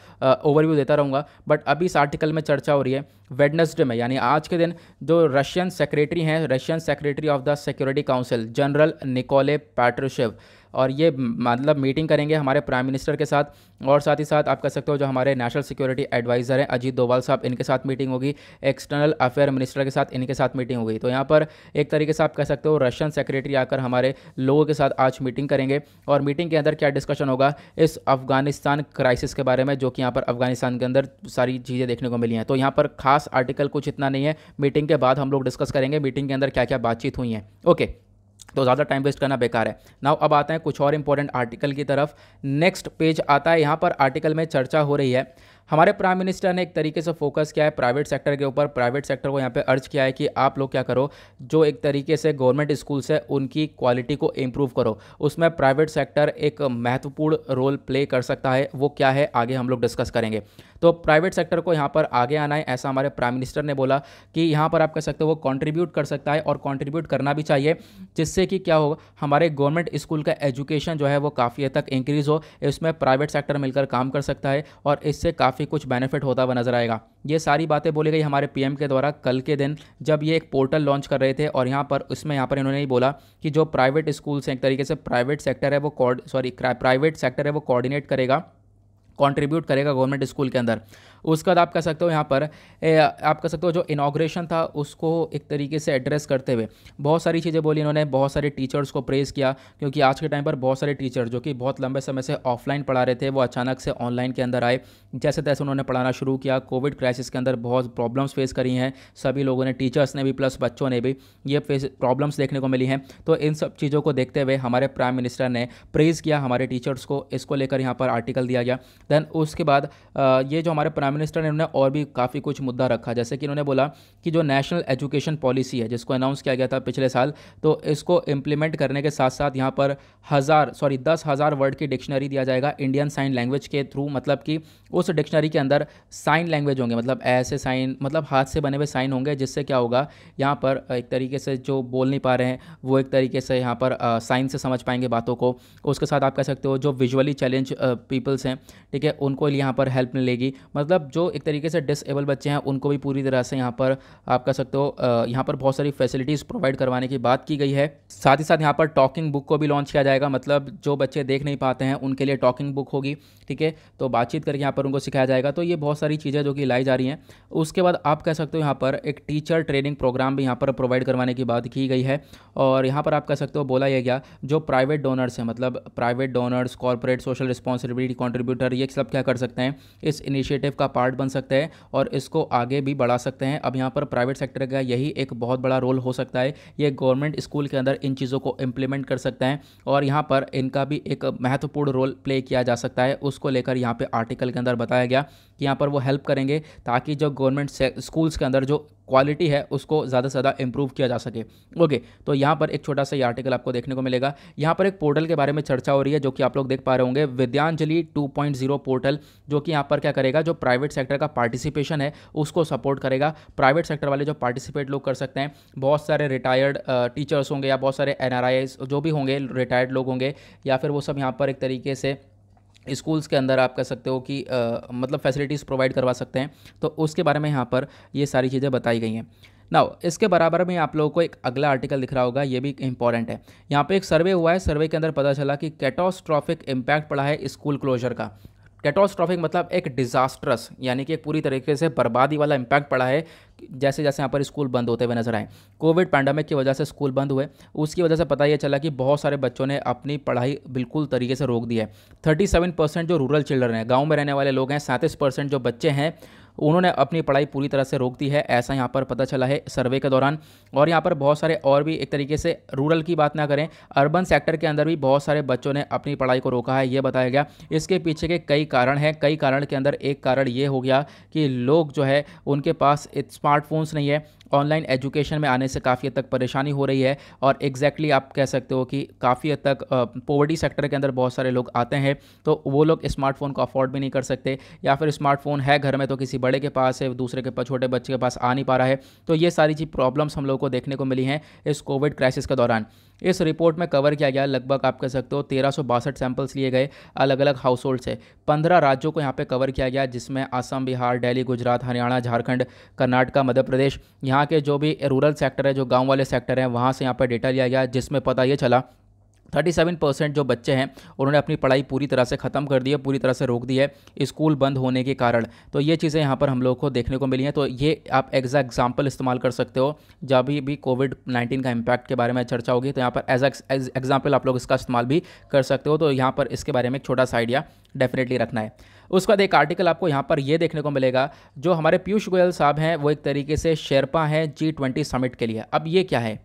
ओवरव्यू देता रहूँगा बट अभी इस आर्टिकल में चर्चा हो रही है वेडनसडे में यानी आज के दिन जो रशियन सेक्रेटरी हैं Russian secretary of the security council general Nikolai Patrushev और ये मतलब मीटिंग करेंगे हमारे प्राइम मिनिस्टर के साथ और साथ ही साथ आप कह सकते हो जो हमारे नेशनल सिक्योरिटी एडवाइज़र हैं अजीत दोवाल साहब इनके साथ मीटिंग होगी एक्सटर्नल अफेयर मिनिस्टर के साथ इनके साथ मीटिंग होगी तो यहाँ पर एक तरीके से आप कह सकते हो रशियन सेक्रेटरी आकर हमारे लोगों के साथ आज मीटिंग करेंगे और मीटिंग के अंदर क्या डिस्कशन होगा इस अफगानिस्तान क्राइसिस के बारे में जो कि यहाँ पर अफगानिस्तान के अंदर सारी चीज़ें देखने को मिली हैं तो यहाँ पर खास आर्टिकल कुछ इतना नहीं है मीटिंग के बाद हम लोग डिस्कस करेंगे मीटिंग के अंदर क्या क्या बातचीत हुई हैं ओके तो ज़्यादा टाइम वेस्ट करना बेकार है नाउ अब आते हैं कुछ और इंपॉर्टेंट आर्टिकल की तरफ नेक्स्ट पेज आता है यहाँ पर आर्टिकल में चर्चा हो रही है हमारे प्राइम मिनिस्टर ने एक तरीके से फोकस किया है प्राइवेट सेक्टर के ऊपर प्राइवेट सेक्टर को यहाँ पे अर्ज किया है कि आप लोग क्या करो जो एक तरीके से गवर्नमेंट स्कूल्स है उनकी क्वालिटी को इम्प्रूव करो उसमें प्राइवेट सेक्टर एक महत्वपूर्ण रोल प्ले कर सकता है वो क्या है आगे हम लोग डिस्कस करेंगे तो प्राइवेट सेक्टर को यहाँ पर आगे आना है ऐसा हमारे प्राइम मिनिस्टर ने बोला कि यहाँ पर आप कह सकते हो वो कॉन्ट्रीब्यूट कर सकता है और कॉन्ट्रीब्यूट करना भी चाहिए जिससे कि क्या होगा हमारे गवर्नमेंट स्कूल का एजुकेशन जो है वो काफ़ी हद तक इंक्रीज़ हो इसमें प्राइवेट सेक्टर मिलकर काम कर सकता है और इससे काफ़ी काफ़ी कुछ बेनिफिट होता हुआ नज़र आएगा ये सारी बातें बोली गई हमारे पीएम के द्वारा कल के दिन जब ये एक पोर्टल लॉन्च कर रहे थे और यहाँ पर उसमें यहाँ पर इन्होंने ही बोला कि जो प्राइवेट स्कूल्स हैं एक तरीके से प्राइवेट सेक्टर है वो सॉरी प्राइवेट सेक्टर है वो कोऑर्डिनेट करेगा कॉन्ट्रीब्यूट करेगा गवर्नमेंट स्कूल के अंदर उसके बाद आप कह सकते हो यहाँ पर ए, आप कह सकते हो जो इनाग्रेशन था उसको एक तरीके से एड्रेस करते हुए बहुत सारी चीज़ें बोली इन्होंने बहुत सारे टीचर्स को प्रेस किया क्योंकि आज के टाइम पर बहुत सारे टीचर जो कि बहुत लंबे समय से ऑफलाइन पढ़ा रहे थे वो अचानक से ऑनलाइन के अंदर आए जैसे तैसे उन्होंने पढ़ाना शुरू किया कोविड क्राइसिस के अंदर बहुत प्रॉब्लम्स फेस करी हैं सभी लोगों ने टीचर्स ने भी प्लस बच्चों ने भी ये फेस प्रॉब्लम्स देखने को मिली हैं तो इन सब चीज़ों को देखते हुए हमारे प्राइम मिनिस्टर ने प्रेज़ किया हमारे टीचर्स को इसको लेकर यहाँ पर आर्टिकल दिया गया देन उसके बाद ये जो हमारे प्राइम मिनिस्टर ने उन्होंने और भी काफ़ी कुछ मुद्दा रखा जैसे कि इन्होंने बोला कि जो नेशनल एजुकेशन पॉलिसी है जिसको अनाउंस किया गया था पिछले साल तो इसको इम्प्लीमेंट करने के साथ साथ यहाँ पर हज़ार सॉरी दस हज़ार वर्ड की डिक्शनरी दिया जाएगा इंडियन साइन लैंग्वेज के थ्रू मतलब कि उस डिक्शनरी के अंदर साइन लैंग्वेज होंगे मतलब ऐसे साइन मतलब हाथ से बने हुए साइन होंगे जिससे क्या होगा यहाँ पर एक तरीके से जो बोल नहीं पा रहे हैं वो एक तरीके से यहाँ पर साइन से समझ पाएंगे बातों को उसके साथ आप कह सकते हो जो विजुअली चैलेंज पीपल्स हैं ठीक है उनको यहाँ पर हेल्प मिलेगी मतलब मतलब जो एक तरीके से डिसेबल बच्चे हैं उनको भी पूरी तरह से यहाँ पर आप कह सकते हो यहाँ पर बहुत सारी फैसिलिटीज़ प्रोवाइड करवाने की बात की गई है साथ ही साथ यहाँ पर टॉकिंग बुक को भी लॉन्च किया जाएगा मतलब जो बच्चे देख नहीं पाते हैं उनके लिए टॉकिंग बुक होगी ठीक है तो बातचीत करके यहाँ पर उनको सिखाया जाएगा तो ये बहुत सारी चीज़ें जो कि लाई जा रही हैं उसके बाद आप कह सकते हो यहाँ पर एक टीचर ट्रेनिंग प्रोग्राम भी यहाँ पर प्रोवाइड करवाने की बात की गई है और यहाँ पर आप कह सकते हो बोला यह गया जो प्राइवेट डोनर्स हैं मतलब private donors corporate social responsibility contributor ये सब क्या कर सकते हैं इस इनिशिएटिव का पार्ट बन सकता है और इसको आगे भी बढ़ा सकते हैं अब यहाँ पर प्राइवेट सेक्टर का यही एक बहुत बड़ा रोल हो सकता है ये गवर्नमेंट स्कूल के अंदर इन चीज़ों को इम्प्लीमेंट कर सकते हैं और यहाँ पर इनका भी एक महत्वपूर्ण रोल प्ले किया जा सकता है उसको लेकर यहाँ पर आर्टिकल के अंदर बताया गया कि यहाँ पर वो हेल्प करेंगे ताकि जो गवर्नमेंट स्कूल्स के अंदर जो क्वालिटी है उसको ज़्यादा से ज़्यादा इंप्रूव किया जा सके ओके तो यहाँ पर एक छोटा सा ये आर्टिकल आपको देखने को मिलेगा यहाँ पर एक पोर्टल के बारे में चर्चा हो रही है जो कि आप लोग देख पा रहे होंगे विद्यांजलि 2.0 पोर्टल जो कि यहाँ पर क्या करेगा जो प्राइवेट सेक्टर का पार्टिसिपेशन है उसको सपोर्ट करेगा प्राइवेट सेक्टर वाले जो पार्टिसिपेट लोग कर सकते हैं बहुत सारे रिटायर्ड टीचर्स होंगे या बहुत सारे एन जो भी होंगे रिटायर्ड लोग होंगे या फिर वो सब यहाँ पर एक तरीके से स्कूल्स के अंदर आप कह सकते हो कि आ, मतलब फैसिलिटीज़ प्रोवाइड करवा सकते हैं तो उसके बारे में यहाँ पर ये सारी चीज़ें बताई गई हैं नाउ इसके बराबर में आप लोगों को एक अगला आर्टिकल दिख रहा होगा ये भी इंपॉर्टेंट है यहाँ पे एक सर्वे हुआ है सर्वे के अंदर पता चला कि कैटोस्ट्रॉफिक इम्पैक्ट पड़ा है स्कूल क्लोजर का कैटोस्ट्रॉफिक मतलब एक डिज़ास्ट्रस यानी कि एक पूरी तरीके से बर्बादी वाला इम्पैक्ट पड़ा है जैसे जैसे यहाँ पर स्कूल बंद होते हुए नजर आए कोविड पैंडमिक की वजह से स्कूल बंद हुए उसकी वजह से पता यह चला कि बहुत सारे बच्चों ने अपनी पढ़ाई बिल्कुल तरीके से रोक दी है थर्टी सेवन परसेंट जो रूरल चिल्ड्रन हैं गाँव में रहने वाले लोग हैं सैंतीस परसेंट जो बच्चे हैं उन्होंने अपनी पढ़ाई पूरी तरह से रोक दी है ऐसा यहाँ पर पता चला है सर्वे के दौरान और यहाँ पर बहुत सारे और भी एक तरीके से रूरल की बात ना करें अर्बन सेक्टर के अंदर भी बहुत सारे बच्चों ने अपनी पढ़ाई को रोका है ये बताया गया इसके पीछे के कई कारण हैं कई कारण के अंदर एक कारण ये हो गया कि लोग जो है उनके पास स्मार्टफोन्स नहीं है ऑनलाइन एजुकेशन में आने से काफ़ी हद तक परेशानी हो रही है और एग्जैक्टली exactly आप कह सकते हो कि काफ़ी हद तक पोवर्टी सेक्टर के अंदर बहुत सारे लोग आते हैं तो वो लोग स्मार्टफ़ोन को अफोर्ड भी नहीं कर सकते या फिर स्मार्टफ़ोन है घर में तो किसी बड़े के पास है दूसरे के पास छोटे बच्चे के पास आ नहीं पा रहा है तो ये सारी चीज़ प्रॉब्लम्स हम लोग को देखने को मिली हैं इस कोविड क्राइसिस के दौरान इस रिपोर्ट में कवर किया गया लगभग आप कह सकते हो तेरह सैंपल्स लिए गए अलग अलग हाउस होल्ड से पंद्रह राज्यों को यहाँ पर कवर किया गया जिसमें असम बिहार डेली गुजरात हरियाणा झारखंड कर्नाटका मध्य प्रदेश यहाँ यहाँ के जो भी रूरल सेक्टर है जो गाँव वाले सेक्टर हैं वहाँ से यहाँ पर डेटा लिया गया जिसमें पता ये चला 37 परसेंट जो बच्चे हैं उन्होंने अपनी पढ़ाई पूरी तरह से ख़त्म कर दी है पूरी तरह से रोक दी है स्कूल बंद होने के कारण तो ये चीज़ें यहाँ पर हम लोग को देखने को मिली हैं तो ये आप एग्जा एग्जाम्पल इस्तेमाल कर सकते हो जब भी कोविड नाइन्टीन का इम्पैक्ट के बारे में चर्चा होगी तो यहाँ पर एज एग्जाम्पल आप लोग इसका इस्तेमाल भी कर सकते हो तो यहाँ पर इसके बारे में एक छोटा सा आइडिया डेफिनेटली रखना है उसके बाद एक आर्टिकल आपको यहाँ पर यह देखने को मिलेगा जो हमारे पीयूष गोयल साहब हैं वो एक तरीके से शेरपा हैं जी ट्वेंटी समिट के लिए अब ये क्या है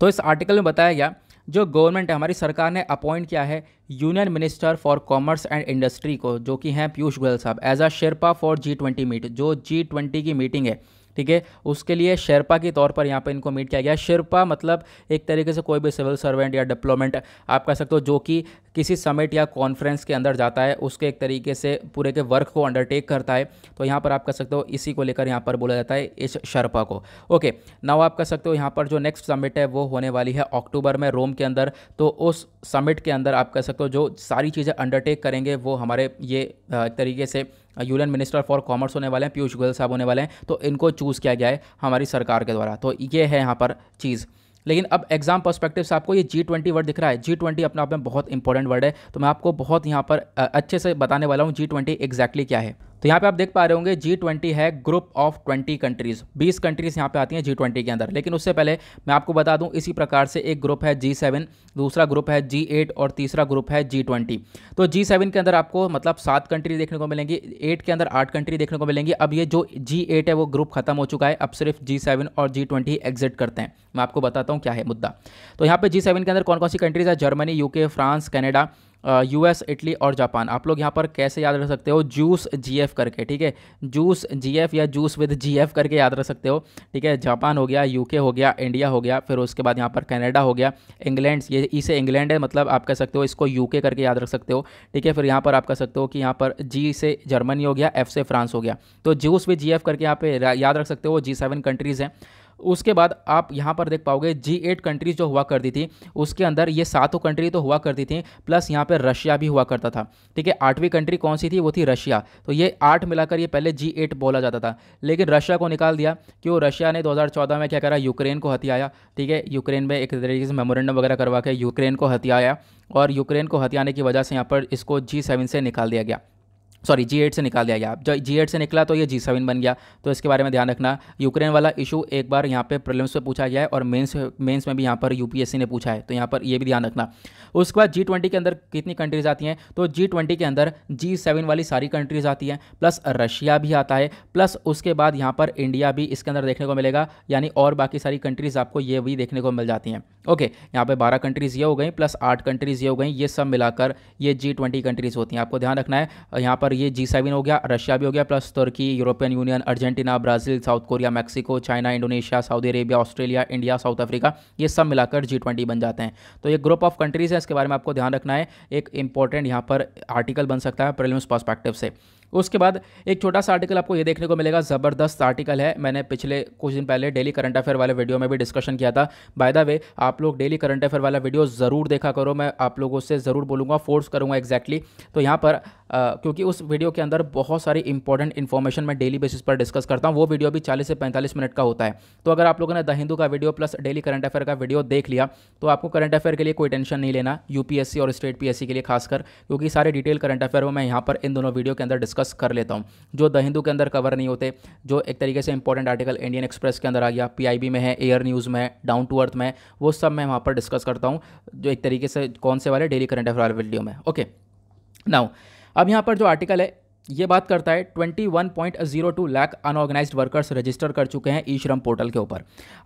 तो इस आर्टिकल में बताया गया जो गवर्नमेंट है हमारी सरकार ने अपॉइंट किया है union minister for commerce and industry को जो कि हैं पीयूष गोयल साहब as a sherpa for G twenty meet जो जी ट्वेंटी की मीटिंग है ठीक है उसके लिए शेरपा के तौर पर यहाँ पर इनको मीट किया गया शेरपा मतलब एक तरीके से कोई भी सिविल सर्वेंट या डिप्लोमेंट आप कह सकते हो जो कि किसी समिट या कॉन्फ्रेंस के अंदर जाता है उसके एक तरीके से पूरे के वर्क को अंडरटेक करता है तो यहाँ पर आप कह सकते हो इसी को लेकर यहाँ पर बोला जाता है इस शर्पा को ओके नाउ आप कह सकते हो यहाँ पर जो नेक्स्ट समिट है वो होने वाली है अक्टूबर में रोम के अंदर तो उस समिट के अंदर आप कह सकते हो जो सारी चीज़ें अंडरटेक करेंगे वो हमारे ये एक तरीके से यूनियन मिनिस्टर फॉर कॉमर्स होने वाले हैं पीयूष गोयल साहब होने वाले हैं तो इनको चूज़ किया गया है हमारी सरकार के द्वारा तो ये है यहाँ पर चीज़ लेकिन अब एग्जाम पर्सपेक्टिव से आपको ये जी ट्वेंटी वर्ड दिख रहा है जी ट्वेंटी अपने आप में बहुत इंपॉर्टेंट वर्ड है तो मैं आपको बहुत यहाँ पर अच्छे से बताने वाला हूँ जी ट्वेंटी एग्जैक्टली क्या है तो यहाँ पे आप देख पा रहे होंगे जी ट्वेंटी है ग्रुप ऑफ ट्वेंटी कंट्रीज़ बीस कंट्रीज़ यहाँ पे आती हैं जी ट्वेंटी के अंदर लेकिन उससे पहले मैं आपको बता दूँ इसी प्रकार से एक ग्रुप है जी सेवन दूसरा ग्रुप है जी एट और तीसरा ग्रुप है जी ट्वेंटी तो जी सेवन के अंदर आपको मतलब सात कंट्री देखने को मिलेंगी एट के अंदर आठ कंट्री देखने को मिलेंगी अब ये जो जी एट है वो ग्रुप खत्म हो चुका है अब सिर्फ जी सेवन और जी ट्वेंटी एग्जिट करते हैं मैं आपको बताता हूँ क्या है मुद्दा तो यहाँ पे जी सेवन के अंदर कौन कौन सी कंट्रीज़ है Germany UK France Canada US Italy और जापान आप लोग यहाँ पर कैसे याद रख सकते हो जूस जीएफ करके ठीक है जूस जीएफ या जूस विद जीएफ करके याद रख सकते हो ठीक है जापान हो गया यूके हो गया इंडिया हो गया फिर उसके बाद यहाँ पर कनाडा हो गया इंग्लैंड ये इसे e इंग्लैंड है मतलब आप कह सकते हो इसको यूके करके याद रख सकते हो ठीक है फिर यहाँ पर आप कह सकते हो कि यहाँ पर जी से जर्मनी हो गया एफ से फ्रांस हो गया तो जूस विद जी करके यहाँ पर याद रख सकते हो जी सेवन कंट्रीज़ हैं उसके बाद आप यहाँ पर देख पाओगे जी एट कंट्रीज जो हुआ करती थी उसके अंदर ये सातों कंट्री तो हुआ करती थी प्लस यहाँ पर रशिया भी हुआ करता था ठीक है आठवीं कंट्री कौन सी थी वो थी रशिया तो ये आठ मिलाकर ये पहले जी एट बोला जाता था लेकिन रशिया को निकाल दिया क्यों रशिया ने 2014 में क्या करा यूक्रेन को हथियाया ठीक है यूक्रेन में एक तरीके से मेमोरेंडम वगैरह करवा के यूक्रेन को हथियाया और यूक्रेन को हथियाने की वजह से यहाँ पर इसको जी सेवन से निकाल दिया गया सॉरी जी एट से निकाल दिया गया जब जी एट से निकला तो ये जी सेवन बन गया तो इसके बारे में ध्यान रखना यूक्रेन वाला इशू एक बार यहाँ पे प्रीलिम्स पे पूछा गया है और मेंस मेंस में भी यहाँ पर यूपीएससी ने पूछा है तो यहाँ पर ये भी ध्यान रखना उसके बाद जी ट्वेंटी के अंदर कितनी कंट्रीज आती हैं तो जी ट्वेंटी के अंदर जी सेवन वाली सारी कंट्रीज आती हैं प्लस रशिया भी आता है प्लस उसके बाद यहाँ पर इंडिया भी इसके अंदर देखने को मिलेगा यानी और बाकी सारी कंट्रीज आपको ये भी देखने को मिल जाती हैं ओके यहाँ पर बारह कंट्रीज ये हो गई प्लस आठ कंट्रीज ये हो गई ये सब मिलाकर ये जी ट्वेंटी कंट्रीज होती हैं आपको ध्यान रखना है यहाँ पर और ये जी सेवन हो गया रशिया भी हो गया प्लस तुर्की European Union Argentina Brazil South Korea Mexico China Indonesia Saudi Arabia Australia India South Africa ये सब मिलाकर जी ट्वेंटी बन जाते हैं तो ये ग्रुप ऑफ कंट्रीज़ है इसके बारे में आपको ध्यान रखना है एक इंपॉर्टेंट यहाँ पर आर्टिकल बन सकता है प्रिलिम्स पर्स्पेक्टिव से उसके बाद एक छोटा सा आर्टिकल आपको ये देखने को मिलेगा ज़बरदस्त आर्टिकल है मैंने पिछले कुछ दिन पहले डेली करंट अफेयर वाले वीडियो में भी डिस्कशन किया था बाय द वे आप लोग डेली करंट अफेयर वाला वीडियो ज़रूर देखा करो मैं आप लोगों से ज़रूर बोलूँगा फोर्स करूँगा एग्जैक्टली तो यहाँ पर क्योंकि उस वीडियो के अंदर बहुत सारी इंपॉर्टेंट इन्फॉर्मेशन मैं डेली बेसिस पर डिस्कस करता हूँ वो वीडियो भी चालीस से पैंतालीस मिनट का होता है तो अगर आप लोगों ने द हिंदू का video plus daily current affair का वीडियो देख लिया तो आपको करंट अफेयर के लिए कोई टेंशन नहीं लेना यूपीएससी और स्टेट पीएससी के लिए खासकर क्योंकि सारे डिटेल करंट अफेयर मैं यहाँ पर इन दोनों वीडियो के अंदर डिस्कस कर लेता हूँ जो द हिंदू के अंदर कवर नहीं होते जो एक तरीके से इंपॉर्टेंट आर्टिकल इंडियन एक्सप्रेस के अंदर आ गया पी में है एयर न्यूज़ में डाउन टू अर्थ में वो सब मैं वहाँ पर डिस्कस करता हूँ जो एक तरीके से कौन से वाले डेली करंट अफेयर वाले वीडियो में ओके नाउ अब यहाँ पर जो आर्टिकल है ये बात करता है 21.02 लाख अनऑर्गेनाइज्ड वर्कर्स रजिस्टर कर चुके हैं ई श्रम पोर्टल के ऊपर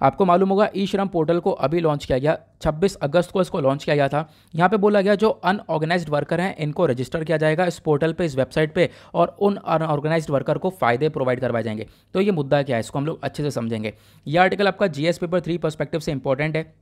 आपको मालूम होगा ई श्रम पोर्टल को अभी लॉन्च किया गया 26 अगस्त को इसको लॉन्च किया गया था यहाँ पे बोला गया जो अनऑर्गेनाइज्ड वर्कर हैं इनको रजिस्टर किया जाएगा इस पोर्टल पे इस वेबसाइट पे और उन अनऑर्गेनाइज्ड वर्कर को फायदे प्रोवाइड करवाए जाएंगे तो ये मुद्दा क्या है इसको हम लोग अच्छे से समझेंगे यह आर्टिकल आपका जी पेपर थ्री परस्पेक्टिव से इंपॉर्टेंट है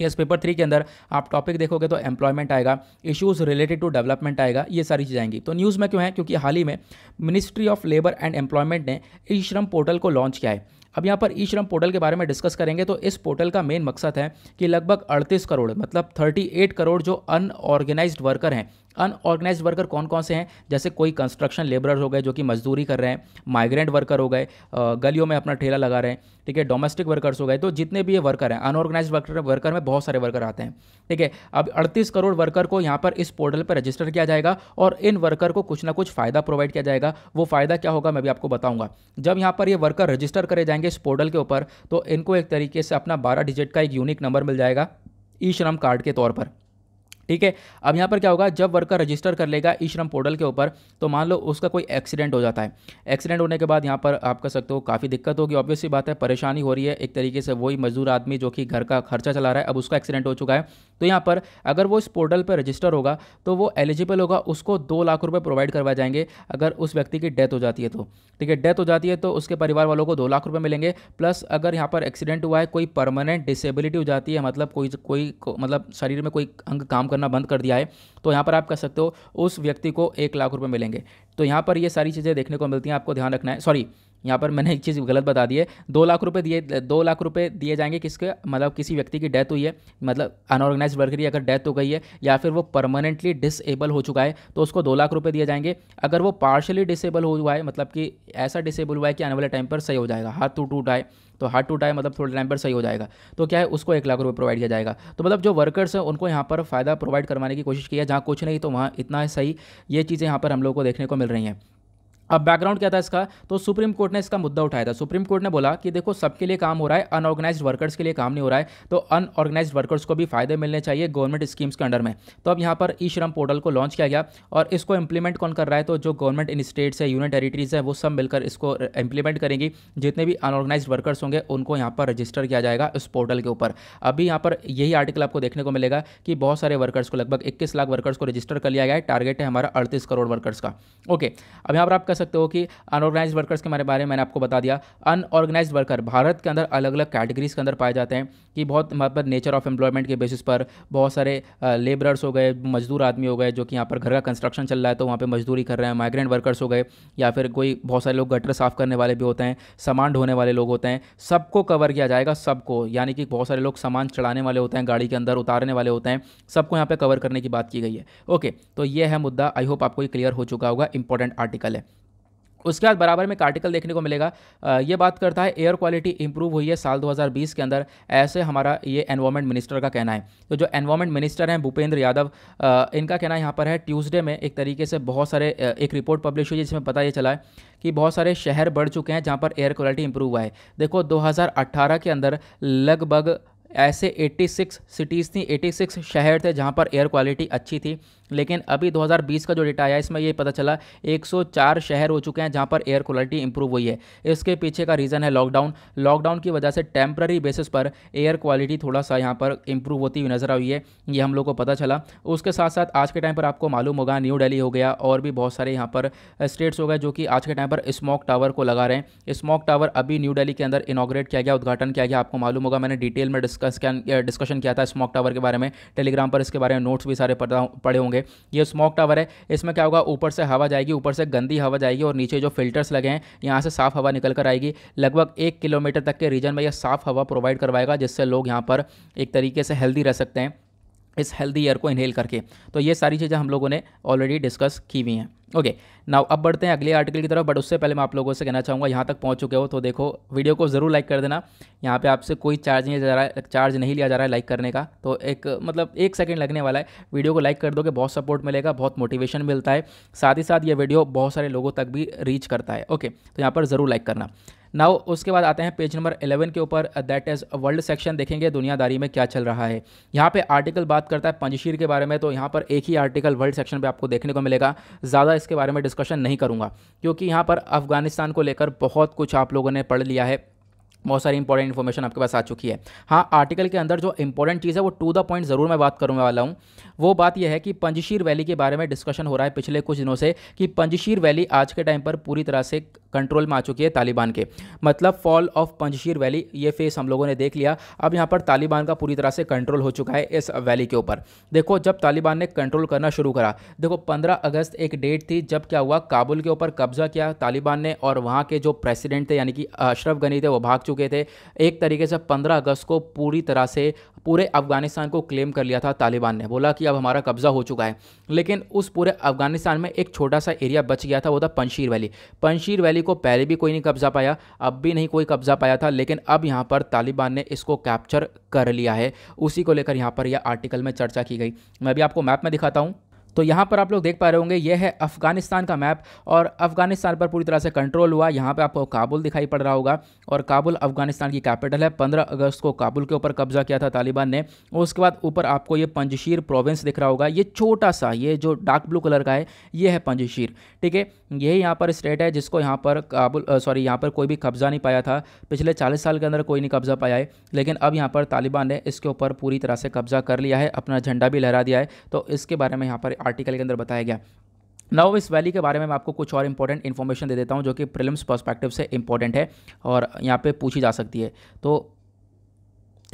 एस पेपर थ्री के अंदर आप टॉपिक देखोगे तो एम्प्लॉयमेंट आएगा इश्यूज रिलेटेड टू डेवलपमेंट आएगा ये सारी चीज़ें आएंगी तो न्यूज़ में क्यों है क्योंकि हाल ही में ministry of labour and employment ने ई श्रम पोर्टल को लॉन्च किया है अब यहाँ पर ई श्रम पोर्टल के बारे में डिस्कस करेंगे तो इस पोर्टल का मेन मकसद है कि लगभग 38 करोड़ मतलब 38 करोड़ जो अनऑर्गेनाइज्ड वर्कर हैं अनऑर्गेनाइज वर्कर कौन कौन से हैं जैसे कोई कंस्ट्रक्शन लेबरर हो गए जो कि मजदूरी कर रहे हैं माइग्रेंट वर्कर हो गए गलियों में अपना ठेला लगा रहे हैं ठीक है डोमेस्टिक वर्कर्स हो गए तो जितने भी ये वर्कर हैं अनऑर्गेनाइज वर्कर वर्कर में बहुत सारे वर्कर आते हैं ठीक है अब 38 करोड़ वर्कर को यहाँ पर इस पोर्टल पर रजिस्टर किया जाएगा और इन वर्कर को कुछ ना कुछ फ़ायदा प्रोवाइड किया जाएगा वो फ़ायदा क्या होगा मैं भी आपको बताऊँगा जब यहाँ पर ये वर्कर रजिस्टर करे जाएंगे इस पोर्टल के ऊपर तो इनको एक तरीके से अपना बारह डिजिट का एक यूनिक नंबर मिल जाएगा ई श्रम कार्ड के तौर पर ठीक है अब यहाँ पर क्या होगा जब वर्कर रजिस्टर कर लेगा ई श्रम पोर्टल के ऊपर तो मान लो उसका कोई एक्सीडेंट हो जाता है एक्सीडेंट होने के बाद यहाँ पर आप कह सकते हो काफ़ी दिक्कत होगी ऑब्वियस सी बात है परेशानी हो रही है एक तरीके से वही मजदूर आदमी जो कि घर का खर्चा चला रहा है अब उसका एक्सीडेंट हो चुका है तो यहाँ पर अगर वो इस पोर्टल पर रजिस्टर होगा तो वो एलिजिबल होगा उसको दो लाख रुपये प्रोवाइड करवाए जाएंगे अगर उस व्यक्ति की डेथ हो जाती है तो ठीक है डेथ हो जाती है तो उसके परिवार वालों को दो लाख रुपये मिलेंगे प्लस अगर यहाँ पर एक्सीडेंट हुआ है कोई परमानेंट डिसेबिलिटी हो जाती है मतलब कोई कोई मतलब शरीर में कोई अंग काम करना बंद कर दिया है तो यहाँ पर आप कह सकते हो उस व्यक्ति को एक लाख रुपये मिलेंगे तो यहाँ पर ये सारी चीज़ें देखने को मिलती हैं आपको ध्यान रखना है सॉरी यहाँ पर मैंने एक चीज़ गलत बता दी है दो लाख रुपए दिए दो लाख रुपए दिए जाएंगे किसके मतलब किसी व्यक्ति की डेथ हुई है मतलब अनऑर्गेनाइज वर्कर की अगर डेथ हो गई है या फिर वो परमानेंटली डिसेबल हो चुका है तो उसको दो लाख रुपए दिए जाएंगे अगर वो पार्शली डिसेबल हो हुआ है मतलब कि ऐसा डिसेबल हुआ है कि आने वाले टाइम पर सही हो जाएगा हाथ टूट टूट आए तो हार्ड टू डाई मतलब थोड़े टाइम पर सही हो जाएगा तो क्या है उसको एक लाख रुपये प्रोवाइड किया जाएगा तो मतलब जो वर्कर्स हैं उनको यहाँ पर फ़ायदा प्रोवाइड करवाने की कोशिश की है जहाँ कुछ नहीं तो वहाँ इतना सही ये चीज़ें यहाँ पर हम लोग को देखने को मिल रही हैं अब बैकग्राउंड क्या था इसका तो सुप्रीम कोर्ट ने इसका मुद्दा उठाया था सुप्रीम कोर्ट ने बोला कि देखो सबके लिए काम हो रहा है अनऑर्गेनाइज वर्कर्स के लिए काम नहीं हो रहा है तो अनऑर्गेनाइज वर्कर्स को भी फायदे मिलने चाहिए गवर्नमेंट स्कीम्स के अंडर में तो अब यहाँ पर ई श्रम पोर्टल को लॉन्च किया गया और इसको इंप्लीमेंट कौन कर रहा है तो जो गवर्नमेंट इन स्टेट्स है यूनियन टेरिटरीज है वो सब मिलकर इसको इंप्लीमेंट करेंगी जितने भी अनऑर्गेनाइज वर्कर्स होंगे उनको यहाँ पर रजिस्टर किया जाएगा इस पोर्टल के ऊपर अभी यहाँ पर यही आर्टिकल आपको देखने को मिलेगा कि बहुत सारे वर्कर्स को लगभग इक्कीस लाख वर्कर्स को रजिस्टर कर लिया गया है टारगेट है हमारा अड़तीस करोड़ वर्कर्स का ओके अब यहाँ पर आपका कर सकते हो कि अनऑर्गेनाइज वर्कर्स के हमारे बारे में मैंने आपको बता दिया अनऑर्गेनाइज वर्कर भारत के अंदर अलग अलग कैटेगरीज के अंदर पाए जाते हैं कि बहुत मतलब नेचर ऑफ एम्प्लॉयमेंट के बेसिस पर बहुत सारे लेबरर्स हो गए मजदूर आदमी हो गए जो कि यहाँ पर घर का कंस्ट्रक्शन चल रहा है तो वहाँ पर मजदूरी कर रहे हैं माइग्रेंट वर्कर्स हो गए या फिर कोई बहुत सारे लोग गटर साफ करने वाले भी होते हैं सामान ढोने वाले लोग होते हैं सबको कवर किया जाएगा सबको यानी कि बहुत सारे लोग सामान चढ़ाने वाले होते हैं गाड़ी के अंदर उतारने वाले होते हैं सबको यहाँ पर कवर करने की बात की गई है ओके तो यह है मुद्दा आई होप आपको ये क्लियर हो चुका होगा इंपॉर्टेंट आर्टिकल है उसके बाद बराबर में एक आर्टिकल देखने को मिलेगा ये बात करता है एयर क्वालिटी इंप्रूव हुई है साल 2020 के अंदर ऐसे हमारा ये एनवायरमेंट मिनिस्टर का कहना है तो जो एनवायरमेंट मिनिस्टर हैं भूपेंद्र यादव इनका कहना यहाँ पर है ट्यूसडे में एक तरीके से बहुत सारे एक रिपोर्ट पब्लिश हुई जिसमें पता ये चला है कि बहुत सारे शहर बढ़ चुके हैं जहाँ पर एयर क्वालिटी इंप्रूव हुआ है देखो दो के अंदर लगभग ऐसे 86 सिटीज़ थी 86 शहर थे जहाँ पर एयर क्वालिटी अच्छी थी लेकिन अभी 2020 का जो डेटा आया इसमें ये पता चला 104 शहर हो चुके हैं जहाँ पर एयर क्वालिटी इंप्रूव हुई है इसके पीछे का रीज़न है लॉकडाउन लॉकडाउन की वजह से टेम्प्ररी बेसिस पर एयर क्वालिटी थोड़ा सा यहाँ पर इंप्रूव होती हुई नज़र आई है ये हम लोग को पता चला उसके साथ साथ आज के टाइम पर आपको मालूम होगा न्यू डेली हो गया और भी बहुत सारे यहाँ पर स्टेट्स हो गए जो कि आज के टाइम पर स्मॉक टावर को लगा रहे हैं स्मॉक टावर अभी न्यू डेली के अंदर इनाग्रेट किया गया उद्घाटन किया गया आपको मालूम होगा मैंने डिटेल में डिस्कस डिस्कशन किया था स्मॉक टावर के बारे में टेलीग्राम पर इसके बारे में नोट्स भी सारे पढ़े होंगे होंगे ये स्मोक टावर है इसमें क्या होगा ऊपर से हवा जाएगी ऊपर से गंदी हवा जाएगी और नीचे जो फिल्टर्स लगे हैं यहाँ से साफ हवा निकल कर आएगी लगभग एक किलोमीटर तक के रीजन में यह साफ हवा प्रोवाइड करवाएगा जिससे लोग यहाँ पर एक तरीके से हेल्दी रह सकते हैं इस हेल्दी एयर को इनहेल करके तो ये सारी चीज़ें हम लोगों ने ऑलरेडी डिस्कस की हुई हैं ओके नाउ अब बढ़ते हैं अगले आर्टिकल की तरफ बट उससे पहले मैं आप लोगों से कहना चाहूँगा यहाँ तक पहुँच चुके हो तो देखो वीडियो को ज़रूर लाइक कर देना यहाँ पे आपसे कोई चार्ज नहीं जा रहा है चार्ज नहीं लिया जा रहा है लाइक करने का तो एक मतलब एक सेकेंड लगने वाला है वीडियो को लाइक कर दोगे बहुत सपोर्ट मिलेगा बहुत मोटिवेशन मिलता है साथ ही साथ ये वीडियो बहुत सारे लोगों तक भी रीच करता है ओके तो यहाँ पर ज़रूर लाइक करना नाउ उसके बाद आते हैं पेज नंबर एलेवन के ऊपर दैट इज़ वर्ल्ड सेक्शन देखेंगे दुनियादारी में क्या चल रहा है यहाँ पे आर्टिकल बात करता है पंजशीर के बारे में तो यहाँ पर एक ही आर्टिकल वर्ल्ड सेक्शन पे आपको देखने को मिलेगा ज़्यादा इसके बारे में डिस्कशन नहीं करूँगा क्योंकि यहाँ पर अफगानिस्तान को लेकर बहुत कुछ आप लोगों ने पढ़ लिया है बहुत सारी इंपॉर्टेंट इन्फॉर्मेशन आपके पास आ चुकी है हाँ आर्टिकल के अंदर जो इंपॉर्टेंट चीज़ है वो टू द पॉइंट ज़रूर मैं बात करने वाला हूँ वो बात यह है कि पंजशीर वैली के बारे में डिस्कशन हो रहा है पिछले कुछ दिनों से कि पंजशीर वैली आज के टाइम पर पूरी तरह से कंट्रोल में आ चुकी है तालिबान के मतलब फॉल ऑफ पंजशीर वैली ये फेस हम लोगों ने देख लिया अब यहाँ पर तालिबान का पूरी तरह से कंट्रोल हो चुका है इस वैली के ऊपर देखो जब तालिबान ने कंट्रोल करना शुरू करा देखो पंद्रह अगस्त एक डेट थी जब क्या हुआ काबुल के ऊपर कब्जा किया तालिबान ने और वहाँ के जो प्रेसिडेंट थे यानी कि अशरफ गनी थे वो भाग चुके थे एक तरीके से पंद्रह अगस्त को पूरी तरह से पूरे अफगानिस्तान को क्लेम कर लिया था तालिबान ने बोला कि अब हमारा कब्जा हो चुका है लेकिन उस पूरे अफगानिस्तान में एक छोटा सा एरिया बच गया था वो था पंशीर वैली पंशीर वैली को पहले भी कोई नहीं कब्जा पाया अब भी नहीं कोई कब्जा पाया था लेकिन अब यहाँ पर तालिबान ने इसको कैप्चर कर लिया है उसी को लेकर यहाँ पर यह आर्टिकल में चर्चा की गई मैं भी आपको मैप में दिखाता हूँ तो यहाँ पर आप लोग देख पा रहे होंगे ये है अफगानिस्तान का मैप और अफगानिस्तान पर पूरी तरह से कंट्रोल हुआ यहाँ पे आपको काबुल दिखाई पड़ रहा होगा और काबुल अफगानिस्तान की कैपिटल है 15 अगस्त को काबुल के ऊपर कब्जा किया था तालिबान ने उसके बाद ऊपर आपको ये पंजशीर प्रोविंस दिख रहा होगा ये छोटा सा ये जो डार्क ब्लू कलर का है ये है पंजशीर ठीक है ये यहाँ पर स्टेट है जिसको यहाँ पर काबुल सॉरी यहाँ पर कोई भी कब्जा नहीं पाया था पिछले चालीस साल के अंदर कोई नहीं कब्जा पाया है लेकिन अब यहाँ पर तालिबान ने इसके ऊपर पूरी तरह से कब्जा कर लिया है अपना झंडा भी लहरा दिया है तो इसके बारे में यहाँ पर आर्टिकल के अंदर बताया गया नाउ इस वैली के बारे में मैं आपको कुछ और इंपॉर्टेंट इन्फॉर्मेशन दे देता हूँ जो कि प्रिलिम्स पर्सपेक्टिव से इंपॉर्टेंट है और यहाँ पे पूछी जा सकती है तो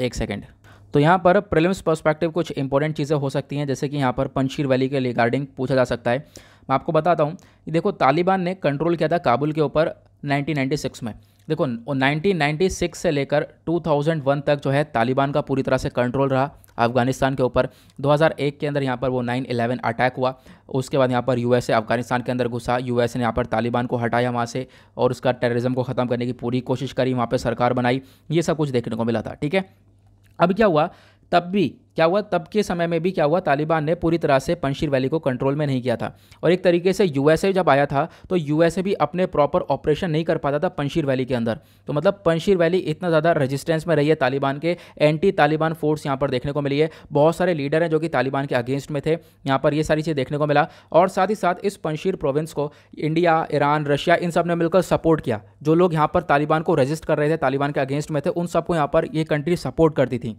एक सेकेंड तो यहाँ पर प्रिलिम्स पर्सपेक्टिव कुछ इंपॉर्टेंट चीज़ें हो सकती हैं जैसे कि यहाँ पर पंशीर वैली के रिगार्डिंग पूछा जा सकता है मैं आपको बताता हूँ देखो तालिबान ने कंट्रोल किया था काबुल के ऊपर 1996 में देखो 1996 से लेकर 2001 तक जो है तालिबान का पूरी तरह से कंट्रोल रहा अफगानिस्तान के ऊपर 2001 के अंदर यहाँ पर वो 9/11 अटैक हुआ उसके बाद यहाँ पर यूएसए अफगानिस्तान के अंदर घुसा यूएसए ने यहाँ पर तालिबान को हटाया वहाँ से और उसका टेररिज्म को ख़त्म करने की पूरी कोशिश करी वहाँ पर सरकार बनाई ये सब कुछ देखने को मिला था ठीक है अब क्या हुआ तब भी क्या हुआ तब के समय में भी क्या हुआ तालिबान ने पूरी तरह से पंशीर वैली को कंट्रोल में नहीं किया था और एक तरीके से यूएसए जब आया था तो यूएसए भी अपने प्रॉपर ऑपरेशन नहीं कर पाता था पंशीर वैली के अंदर तो मतलब पंशीर वैली इतना ज़्यादा रेजिस्टेंस में रही है तालिबान के एंटी तालिबान फोर्स यहाँ पर देखने को मिली है बहुत सारे लीडर हैं जो कि तालिबान के अगेंस्ट में थे यहाँ पर ये सारी चीज़ देखने को मिला और साथ ही साथ इस पंशीर प्रोविंस को इंडिया ईरान रशिया इन सब ने मिलकर सपोर्ट किया जो लोग यहाँ पर तालिबान को रजिस्ट कर रहे थे तालिबान के अगेंस्ट में थे उन सबको यहाँ पर ये कंट्री सपोर्ट करती थी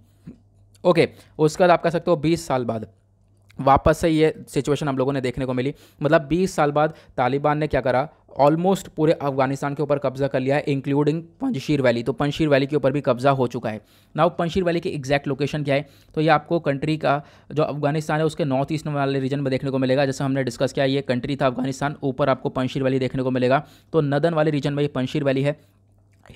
ओके उसके बाद आप कह सकते हो बीस साल बाद वापस से ये सिचुएशन हम लोगों ने देखने को मिली मतलब 20 साल बाद तालिबान ने क्या करा ऑलमोस्ट पूरे अफगानिस्तान के ऊपर कब्जा कर लिया है इंक्लूडिंग पंजशीर वैली तो पंजशीर वैली के ऊपर भी कब्जा हो चुका है नाउ पंजशीर वैली की एग्जैक्ट लोकेशन क्या है तो ये आपको कंट्री का जो अफगानिस्तान है उसके नॉर्थ ईस्ट वाले रीजन में देखने को मिलेगा जैसे हमने डिस्कस किया ये कंट्री था अफगानिस्तान ऊपर आपको पंशीर वैली देखने को मिलेगा तो नदन वाले रीजन में ये पंशीर वैली है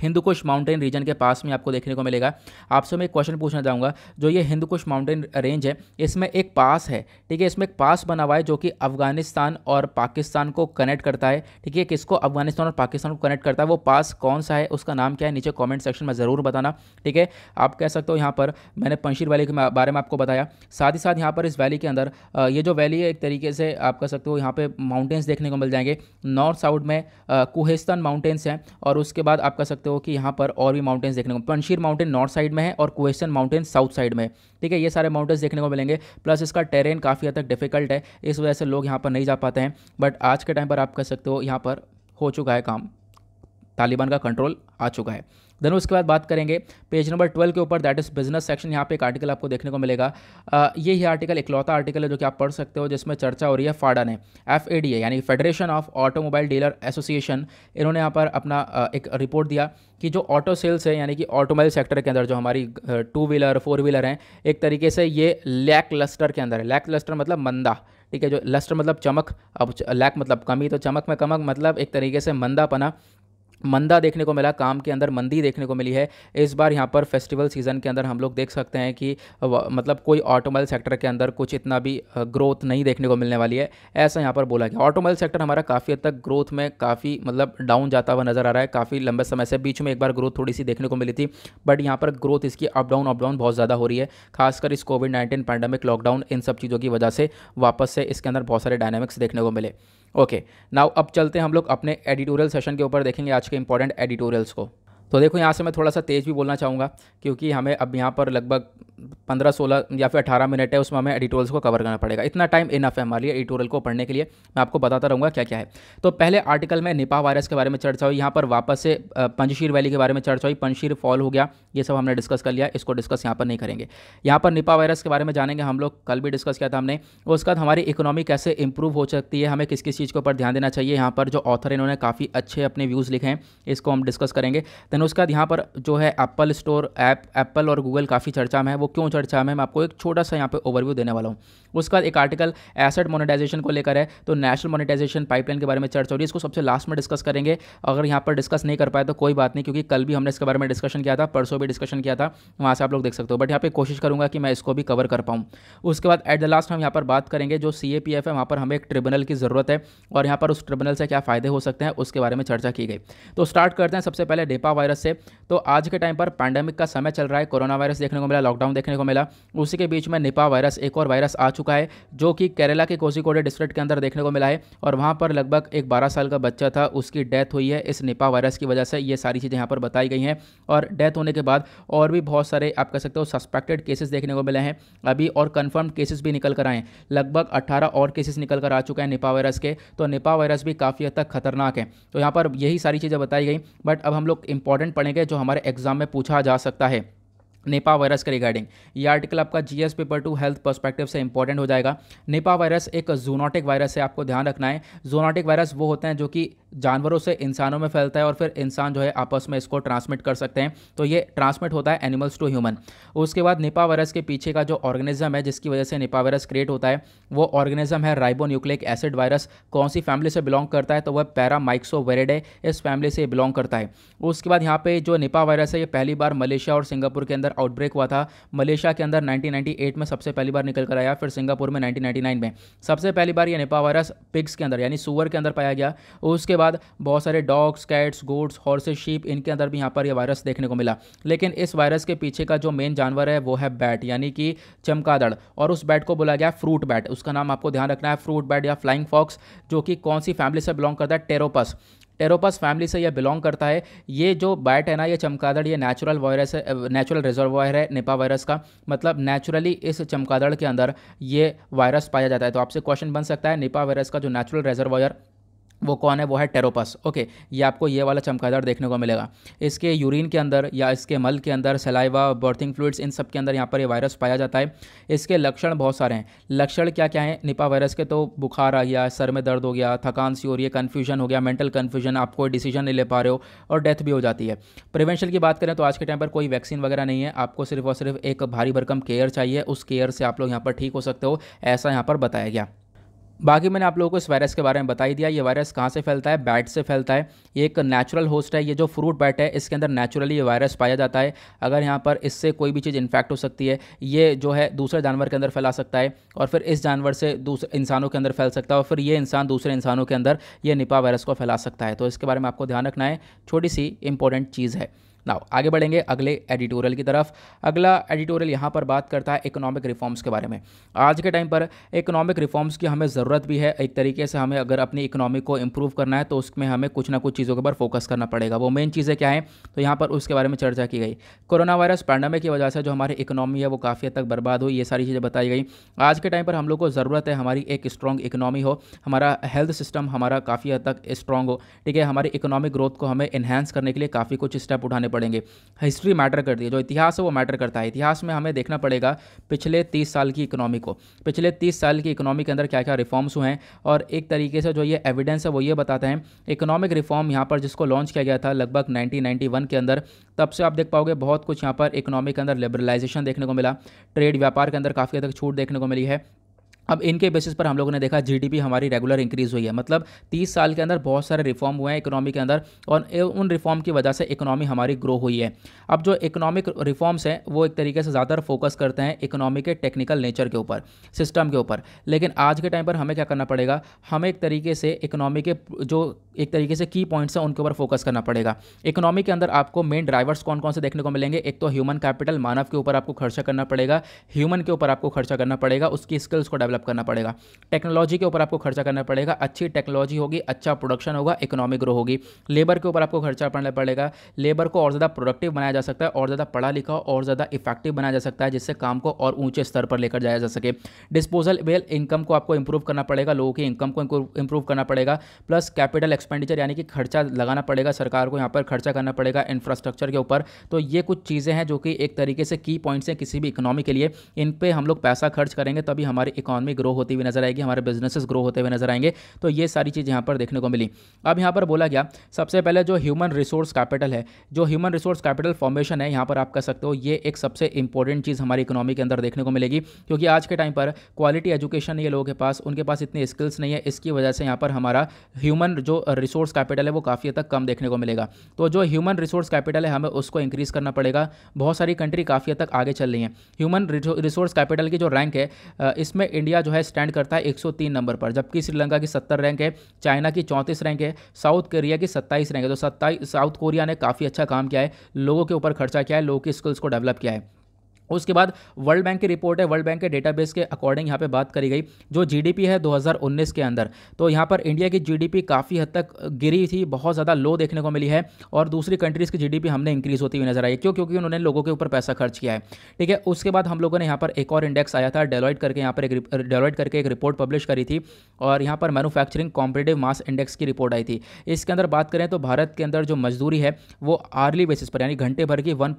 हिंदुकुश माउंटेन रीजन के पास में आपको देखने को मिलेगा आपसे मैं एक क्वेश्चन पूछना चाहूँगा जो ये हिंदुकुश माउंटेन रेंज है इसमें एक पास है ठीक है इसमें एक पास बना हुआ है जो कि अफगानिस्तान और पाकिस्तान को कनेक्ट करता है ठीक है किसको अफगानिस्तान और पाकिस्तान को कनेक्ट करता है वो पास कौन सा है उसका नाम क्या है नीचे कॉमेंट सेक्शन में ज़रूर बताना ठीक है आप कह सकते हो यहाँ पर मैंने पंशीर वैली के बारे में आपको बताया साथ ही साथ यहाँ पर इस वैली के अंदर ये जो वैली है एक तरीके से आप कह सकते हो यहाँ पर माउंटेन्स देखने को मिल जाएंगे नॉर्थ साउथ में कुहेस्तान माउंटेन्स हैं और उसके बाद आप कह सकते सकते हो कि यहाँ पर और भी माउंटेन्स देखने को पंशीर माउंटेन नॉर्थ साइड में है और क्वेश्चन माउंटेन साउथ साइड में ठीक है ये सारे माउंटेन्स देखने को मिलेंगे प्लस इसका टेरेन काफ़ी हद तक डिफिकल्ट है इस वजह से लोग यहाँ पर नहीं जा पाते हैं बट आज के टाइम पर आप कह सकते हो यहाँ पर हो चुका है काम तालिबान का कंट्रोल आ चुका है देन उसके बाद बात करेंगे पेज नंबर ट्वेल्व के ऊपर दैट इज़ बिजनेस सेक्शन यहाँ पे एक आर्टिकल आपको देखने को मिलेगा ये ही आर्टिकल इकलौता आर्टिकल है जो कि आप पढ़ सकते हो जिसमें चर्चा हो रही है फाडा ने एफ ए डी ए यानी federation of automobile dealer association इन्होंने यहाँ पर अपना एक रिपोर्ट दिया कि जो ऑटो सेल्स है यानी कि ऑटोमोबाइल सेक्टर के अंदर जो हमारी टू व्हीलर फोर व्हीलर हैं एक तरीके से ये लैक लस्टर के अंदर है लैक लस्टर मतलब मंदा ठीक है जो लस्टर मतलब चमक अब लैक मतलब कमी तो चमक में कमक मतलब एक तरीके से मंदापना मंदा देखने को मिला काम के अंदर मंदी देखने को मिली है इस बार यहाँ पर फेस्टिवल सीज़न के अंदर हम लोग देख सकते हैं कि मतलब कोई ऑटोमोबाइल सेक्टर के अंदर कुछ इतना भी ग्रोथ नहीं देखने को मिलने वाली है ऐसा यहाँ पर बोला गया ऑटोमोबाइल सेक्टर हमारा काफ़ी हद तक ग्रोथ में काफ़ी मतलब डाउन जाता हुआ नज़र आ रहा है काफ़ी लंबे समय से बीच में एक बार ग्रोथ थोड़ी सी देखने को मिली थी बट यहाँ पर ग्रोथ इसकी अपडाउन अपडाउन बहुत ज़्यादा हो रही है खासकर इस कोविड नाइन्टीन पैंडमिक लॉकडाउन इन सब चीज़ों की वजह से वापस से इसके अंदर बहुत सारे डायनेमिक्स देखने को मिले ओके नाउ अब चलते हैं हम लोग अपने एडिटोरियल सेशन के ऊपर देखेंगे आज के इंपॉर्टेंट एडिटोरियल्स को तो देखो यहाँ से मैं थोड़ा सा तेज़ भी बोलना चाहूँगा क्योंकि हमें अब यहाँ पर लगभग पंद्रह सोलह या फिर अठारह मिनट है उसमें हमें एडिटोरियल्स को कवर करना पड़ेगा इतना टाइम इनफ है हमारे लिए एडिटोरियल को पढ़ने के लिए मैं आपको बताता रहूँगा क्या क्या है तो पहले आर्टिकल में निपा वायरस के बारे में चर्चा हुई यहाँ पर वापस से पंजशीर वैली के बारे में चर्चा हुई पंजशीर फॉल हो गया ये सब हमने डिस्कस कर लिया इसको डिस्कस यहाँ पर नहीं करेंगे यहाँ पर निपा वायरस के बारे में जानेंगे हम लोग कल भी डिस्कस किया था हमने उसके बाद हमारी इकोनॉमी कैसे इंप्रूव हो सकती है हमें किस किस चीज़ के ऊपर ध्यान देना चाहिए यहाँ पर जो ऑथर इन्होंने काफ़ी अच्छे अपने व्यूज़ लिखे हैं इसको हम डिस्कस करेंगे देन उसके बाद यहाँ पर जो है एप्पल स्टोर ऐप एप्पल और गूगल काफ़ी चर्चा में है वो क्यों चर्चा में मैं आपको एक छोटा सा यहाँ पे ओवरव्यू देने वाला हूँ उसके बाद एक आर्टिकल एसेट मोनिटाइजेशन को लेकर है तो नेशनल मोनिटाइजेशन पाइपलाइन के बारे में चर्चा हो रही है इसको सबसे लास्ट में डिस्कस करेंगे अगर यहाँ पर डिस्कस नहीं कर पाए तो कोई बात नहीं क्योंकि कल भी हमने इसके बारे में डिस्कशन किया था परसों भी डिस्कशन किया था वहाँ से आप लोग देख सकते हो बट यहाँ पर कोशिश करूँगा कि मैं इसको भी कवर कर पाऊँ उसके बाद एट द लास्ट हम यहाँ पर बात करेंगे जो सी है वहाँ पर हमें एक ट्रिब्यूनल की ज़रूरत है और यहाँ पर उस ट्रिब्यूनल से क्या फ़ायदे हो सकते हैं उसके बारे में चर्चा की गई तो स्टार्ट करते हैं सबसे पहले डेपा वायरस से तो आज के टाइम पर पैंडेमिक का समय चल रहा है कोरोना वायरस देखने को मिला लॉकडाउन देखने को मिला उसी के बीच में निपा वायरस एक और वायरस आ चुका है जो कि केरला के कोसीकोडे डिस्ट्रिक्ट के अंदर देखने को मिला है और वहाँ पर लगभग एक बारह साल का बच्चा था उसकी डेथ हुई है इस निपा वायरस की वजह से ये सारी चीज़ें यहाँ पर बताई गई हैं और डेथ होने के बाद और भी बहुत सारे आप कह सकते हो सस्पेक्टेड केसेस देखने को मिले हैं अभी और कन्फर्म केसेस भी निकल कर आए हैं लगभग अट्ठारह और केसेस निकल कर आ चुके हैं निपा वायरस के तो निपा वायरस भी काफ़ी हद तक खतरनाक है तो यहाँ पर यही सारी चीज़ें बताई गई बट अब हम लोग इंपॉर्टेंट इंपॉर्टेंट पढ़ेंगे जो हमारे एग्जाम में पूछा जा सकता है नेपा वायरस के रिगार्डिंग ये आर्टिकल आपका GS paper two health perspective से इंपॉर्टेंट हो जाएगा नेपा वायरस एक जोनोटिक वायरस है आपको ध्यान रखना है जोनोटिक वायरस वो होते हैं जो कि जानवरों से इंसानों में फैलता है और फिर इंसान जो है आपस में इसको ट्रांसमिट कर सकते हैं तो ये ट्रांसमिट होता है एनिमल्स टू ह्यूमन उसके बाद नेपा वायरस के पीछे का जो ऑर्गेनिज्म है जिसकी वजह से नेपा वायरस क्रिएट होता है वो ऑर्गेनिज्म है राइबोन्यूक्लिक एसिड वायरस कौन सी फैमिली से बिलोंग करता है तो वह वेरेडे इस फैमिली से बिलोंग करता है उसके बाद यहाँ पे जो नेपा वायरस है ये पहली बार मलेशिया और सिंगापुर के अंदर आउटब्रेक हुआ था मलेशिया के अंदर 1998 में सबसे पहली बार निकल कर आया फिर सिंगापुर में 1999 में सबसे पहली बार ये निपा वायरस पिग्स के अंदर यानी सुअर के अंदर पाया गया उसके बाद बहुत सारे dogs cats goats horses sheep इनके अंदर भी यहाँ पर यह वायरस देखने को मिला लेकिन इस वायरस के पीछे का जो मेन जानवर है वो है बैट यानी कि चमकादड़ और उस बैट को बोला गया फ्रूट बैट उसका नाम आपको ध्यान रखना है फ्रूट बैट या फ्लाइंग फॉक्स जो कि कौन सी फैमिली से बिलोंग करता है टेरोपस टेरोपस फैमिली से यह बिलोंग करता है ये जो बैट है ना ये चमकादड़ ये नेचुरल वायरस है नेचुरल रिजर्वायर है निपा वायरस का मतलब नेचुरली इस चमकादड़ के अंदर ये वायरस पाया जाता है तो आपसे क्वेश्चन बन सकता है निपा वायरस का जो नेचुरल रिजर्वायर वो कौन है वो है टेरोपस ओके ये आपको ये वाला चमकादार देखने को मिलेगा इसके यूरिन के अंदर या इसके मल के अंदर सलाइवा बर्थिंग फ्लूड्स इन सब के अंदर यहाँ पर ये वायरस पाया जाता है इसके लक्षण बहुत सारे हैं लक्षण क्या क्या हैं निपा वायरस के तो बुखार आ गया सर में दर्द हो गया थकान सी हो रही है कन्फ्यूजन हो गया मेंटल कन्फ्यूजन आप कोई डिसीजन नहीं ले पा रहे हो और डेथ भी हो जाती है प्रिवेंशन की बात करें तो आज के टाइम पर कोई वैक्सीन वगैरह नहीं है आपको सिर्फ और सिर्फ एक भारी भरकम केयर चाहिए उस केयर से आप लोग यहाँ पर ठीक हो सकते हो ऐसा यहाँ पर बताया गया बाकी मैंने आप लोगों को इस वायरस के बारे में बता ही दिया ये वायरस कहाँ से फैलता है बैट से फैलता है ये एक नेचुरल होस्ट है ये जो फ्रूट बैट है इसके अंदर नेचुरली ये वायरस पाया जाता है अगर यहाँ पर इससे कोई भी चीज़ इन्फेक्ट हो सकती है ये जो है दूसरे जानवर के अंदर फैला सकता है और फिर इस जानवर से दूसरे इंसानों के अंदर फैल सकता है और फिर ये इंसान दूसरे इंसानों के अंदर ये निपा वायरस को फैला सकता है तो इसके बारे में आपको ध्यान रखना है छोटी सी इंपॉर्टेंट चीज़ है नाउ आगे बढ़ेंगे अगले एडिटोरियल की तरफ अगला एडिटोरियल यहाँ पर बात करता है इकोनॉमिक रिफॉर्म्स के बारे में आज के टाइम पर इकोनॉमिक रिफॉर्म्स की हमें ज़रूरत भी है एक तरीके से हमें अगर अपनी इकोनॉमी को इम्प्रूव करना है तो उसमें हमें कुछ ना कुछ चीज़ों के ऊपर फोकस करना पड़ेगा वो मेन चीज़ें क्या हैं तो यहाँ पर उसके बारे में चर्चा की गई कोरोना वायरस पैंडमिक की वजह से जो हमारी इकोनॉमी है वो काफ़ी हद तक बर्बाद हुई ये सारी चीज़ें बताई गई आज के टाइम पर हम लोग को ज़रूरत है हमारी एक स्ट्रॉन्ग इकोनॉमी हो हमारा हेल्थ सिस्टम हमारा काफ़ी हद तक स्ट्रॉन्ग हो ठीक है हमारी इकोनॉमिक ग्रोथ को हमें इन्हेंस करने के लिए काफ़ी कुछ स्टेप उठाने पड़ेंगे हिस्ट्री मैटर करती है जो इतिहास है वो मैटर करता है इतिहास में हमें देखना पड़ेगा पिछले तीस साल की इकोनॉमी को पिछले तीस साल की इकोनॉमी के अंदर क्या क्या रिफॉर्म्स हुए हैं और एक तरीके से जो ये एविडेंस है वो ये बताते हैं इकोनॉमिक रिफॉर्म यहाँ पर जिसको लॉन्च किया गया था लगभग नाइनटीन के अंदर तब से आप देख पाओगे बहुत कुछ यहाँ पर इकोनॉमी के अंदर लिबरलाइजेशन देखने को मिला ट्रेड व्यापार के अंदर काफ़ी हद तक छूट देखने को मिली है अब इनके बेसिस पर हम लोगों ने देखा जीडीपी हमारी रेगुलर इंक्रीज हुई है मतलब 30 साल के अंदर बहुत सारे रिफॉर्म हुए हैं इकोनॉमी के अंदर और उन रिफॉर्म की वजह से इकोनॉमी हमारी ग्रो हुई है अब जो इकोनॉमिक रिफॉर्म्स हैं वो एक तरीके से ज़्यादातर फोकस करते हैं इकोनॉमी के टेक्निकल नेचर के ऊपर सिस्टम के ऊपर लेकिन आज के टाइम पर हमें क्या करना पड़ेगा हमें एक तरीके से इकोनॉमी के जो एक तरीके से की पॉइंट्स हैं उनके ऊपर फोकस करना पड़ेगा इकोनॉमी के अंदर आपको मेन ड्राइवर्स कौन कौन से देखने को मिलेंगे एक तो ह्यूमन कैपिटल मानव के ऊपर आपको खर्चा करना पड़ेगा ह्यूमन के ऊपर आपको खर्चा करना पड़ेगा उसकी स्किल्स को डेवलप डेवलप करना पड़ेगा टेक्नोलॉजी के ऊपर आपको खर्चा करना पड़ेगा अच्छी टेक्नोलॉजी होगी अच्छा प्रोडक्शन होगा इकोनॉमिक ग्रो होगी लेबर के ऊपर आपको खर्चा पड़ना पड़ेगा लेबर को और ज़्यादा प्रोडक्टिव बनाया जा सकता है और ज़्यादा पढ़ा लिखा और ज़्यादा इफेक्टिव बनाया जा सकता है जिससे काम को और ऊंचे स्तर पर लेकर जाया जा सके डिस्पोजल वेल इनकम को आपको इंप्रूव करना पड़ेगा लोगों की इनकम को इंप्रूव करना पड़ेगा प्लस कैपिटल एक्सपेंडिचर यानी कि खर्चा लगाना पड़ेगा सरकार को यहाँ पर खर्चा करना पड़ेगा इंफ्रास्ट्रक्चर के ऊपर तो ये कुछ चीज़ें हैं जो कि एक तरीके से की पॉइंट्स हैं किसी भी इकोनॉमी के लिए इन पर हम लोग पैसा खर्च करेंगे तभी हमारी इकॉनमी इकोनॉमी ग्रो होती हुई नजर आएगी हमारे बिजनेसेस ग्रो होते हुए नजर आएंगे तो ये सारी चीज़ यहाँ पर देखने को मिली अब यहाँ पर बोला गया सबसे पहले जो ह्यूमन रिसोर्स कैपिटल है जो ह्यूमन रिसोर्स कैपिटल फॉर्मेशन है यहाँ पर आप कह सकते हो ये एक सबसे इंपॉर्टेंट चीज़ हमारी इकोनॉमी के अंदर देखने को मिलेगी क्योंकि आज के टाइम पर क्वालिटी एजुकेशन नहीं है लोगों के पास उनके पास इतनी स्किल्स नहीं है इसकी वजह से यहाँ पर हमारा ह्यूमन जो रिसोर्स कैपिटल है वो काफ़ी हद तक कम देखने को मिलेगा तो जो ह्यूमन रिसोर्स कैपिटल है हमें उसको इंक्रीज़ करना पड़ेगा बहुत सारी कंट्री काफ़ी हद तक आगे चल रही हैं ह्यूमन रिसोर्स कैपिटल की जो रैंक है इसमें इंडिया इंडिया जो है स्टैंड करता है 103 नंबर पर जबकि श्रीलंका की 70 रैंक है चाइना की 34 रैंक है साउथ कोरिया की 27 रैंक है तो सत्ताईस साउथ कोरिया ने काफ़ी अच्छा काम किया है लोगों के ऊपर खर्चा किया है लोगों की स्किल्स को डेवलप किया है उसके बाद वर्ल्ड बैंक की रिपोर्ट है वर्ल्ड बैंक के डेटाबेस के अकॉर्डिंग यहाँ पे बात करी गई जो जीडीपी है 2019 के अंदर तो यहाँ पर इंडिया की जीडीपी काफ़ी हद तक गिरी थी बहुत ज़्यादा लो देखने को मिली है और दूसरी कंट्रीज़ की जीडीपी हमने इंक्रीज़ होती हुई नजर आई क्यों क्योंकि उन्होंने लोगों के ऊपर पैसा खर्च किया है ठीक है उसके बाद हम लोगों ने यहाँ पर एक और इंडेक्स आया था डेलॉइट करके यहाँ पर एक डेलॉइट करके एक रिपोर्ट पब्लिश करी थी और यहाँ पर मैनुफैक्चरिंग कॉम्पिटेटिव मास इंडेक्स की रिपोर्ट आई थी इसके अंदर बात करें तो भारत के अंदर जो मजदूरी है वो आर्ली बेसिस पर यानी घंटे भर की वन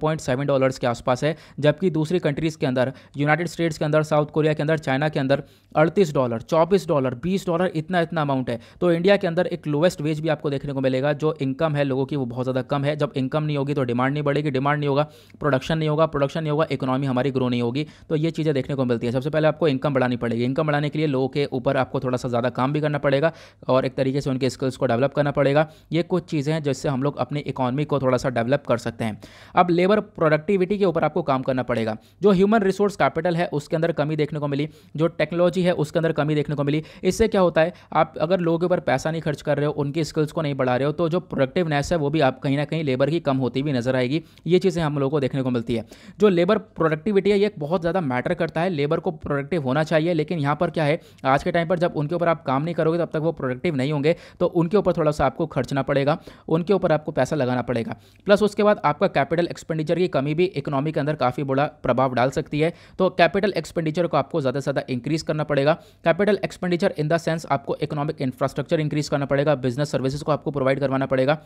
डॉलर्स के आसपास है जबकि दूसरी कंट्रीज़ के अंदर यूनाइटेड स्टेट्स के अंदर साउथ कोरिया के अंदर चाइना के अंदर अड़तीस डॉलर चौबीस डॉलर बीस डॉलर इतना इतना अमाउंट है तो इंडिया के अंदर एक लोएस्ट वेज भी आपको देखने को मिलेगा जो इनकम है लोगों की वो बहुत ज़्यादा कम है जब इनकम नहीं होगी तो डिमांड नहीं बढ़ेगी डिमांड नहीं होगा प्रोडक्शन नहीं होगा प्रोडक्शन नहीं होगा इकोनॉमी हमारी ग्रो नहीं होगी तो ये चीज़ें देखने को मिलती है सबसे पहले आपको इनकम बढ़ानी पड़ेगी इनकम बढ़ाने के लिए लोगों के ऊपर आपको थोड़ा सा ज़्यादा काम भी करना पड़ेगा और एक तरीके से उनके स्किल्स को डेवलप करना पड़ेगा ये कुछ चीज़ें हैं जिससे हम लोग अपनी इकोनॉमी को थोड़ा सा डेवलप कर सकते हैं अब लेबर प्रोडक्टिविटी के ऊपर आपको काम करना पड़ेगा जाएगा जो ह्यूमन रिसोर्स कैपिटल है उसके अंदर कमी देखने को मिली जो टेक्नोलॉजी है उसके अंदर कमी देखने को मिली इससे क्या होता है आप अगर लोगों के ऊपर पैसा नहीं खर्च कर रहे हो उनकी स्किल्स को नहीं बढ़ा रहे हो तो जो प्रोडक्टिवनेस है वो भी आप कहीं ना कहीं लेबर की कम होती हुई नजर आएगी ये चीज़ें हम लोगों को देखने को मिलती है जो लेबर प्रोडक्टिविटी है ये बहुत ज़्यादा मैटर करता है लेबर को प्रोडक्टिव होना चाहिए लेकिन यहाँ पर क्या है आज के टाइम पर जब उनके ऊपर आप काम नहीं करोगे तब तक वो प्रोडक्टिव नहीं होंगे तो उनके ऊपर थोड़ा सा आपको खर्चना पड़ेगा उनके ऊपर आपको पैसा लगाना पड़ेगा प्लस उसके बाद आपका कैपिटल एक्सपेंडिचर की कमी भी इकोनॉमी के अंदर काफ़ी बड़ा प्रभाव डाल सकती है तो कैपिटल एक्सपेंडिचर को आपको ज़्यादा से ज़्यादा इंक्रीज करना पड़ेगा capital expenditure in the sense आपको इकोनॉमिक इंफ्रास्ट्रक्चर इंक्रीज करना पड़ेगा बिजनेस सर्विसेज को आपको प्रोवाइड करवाना पड़ेगा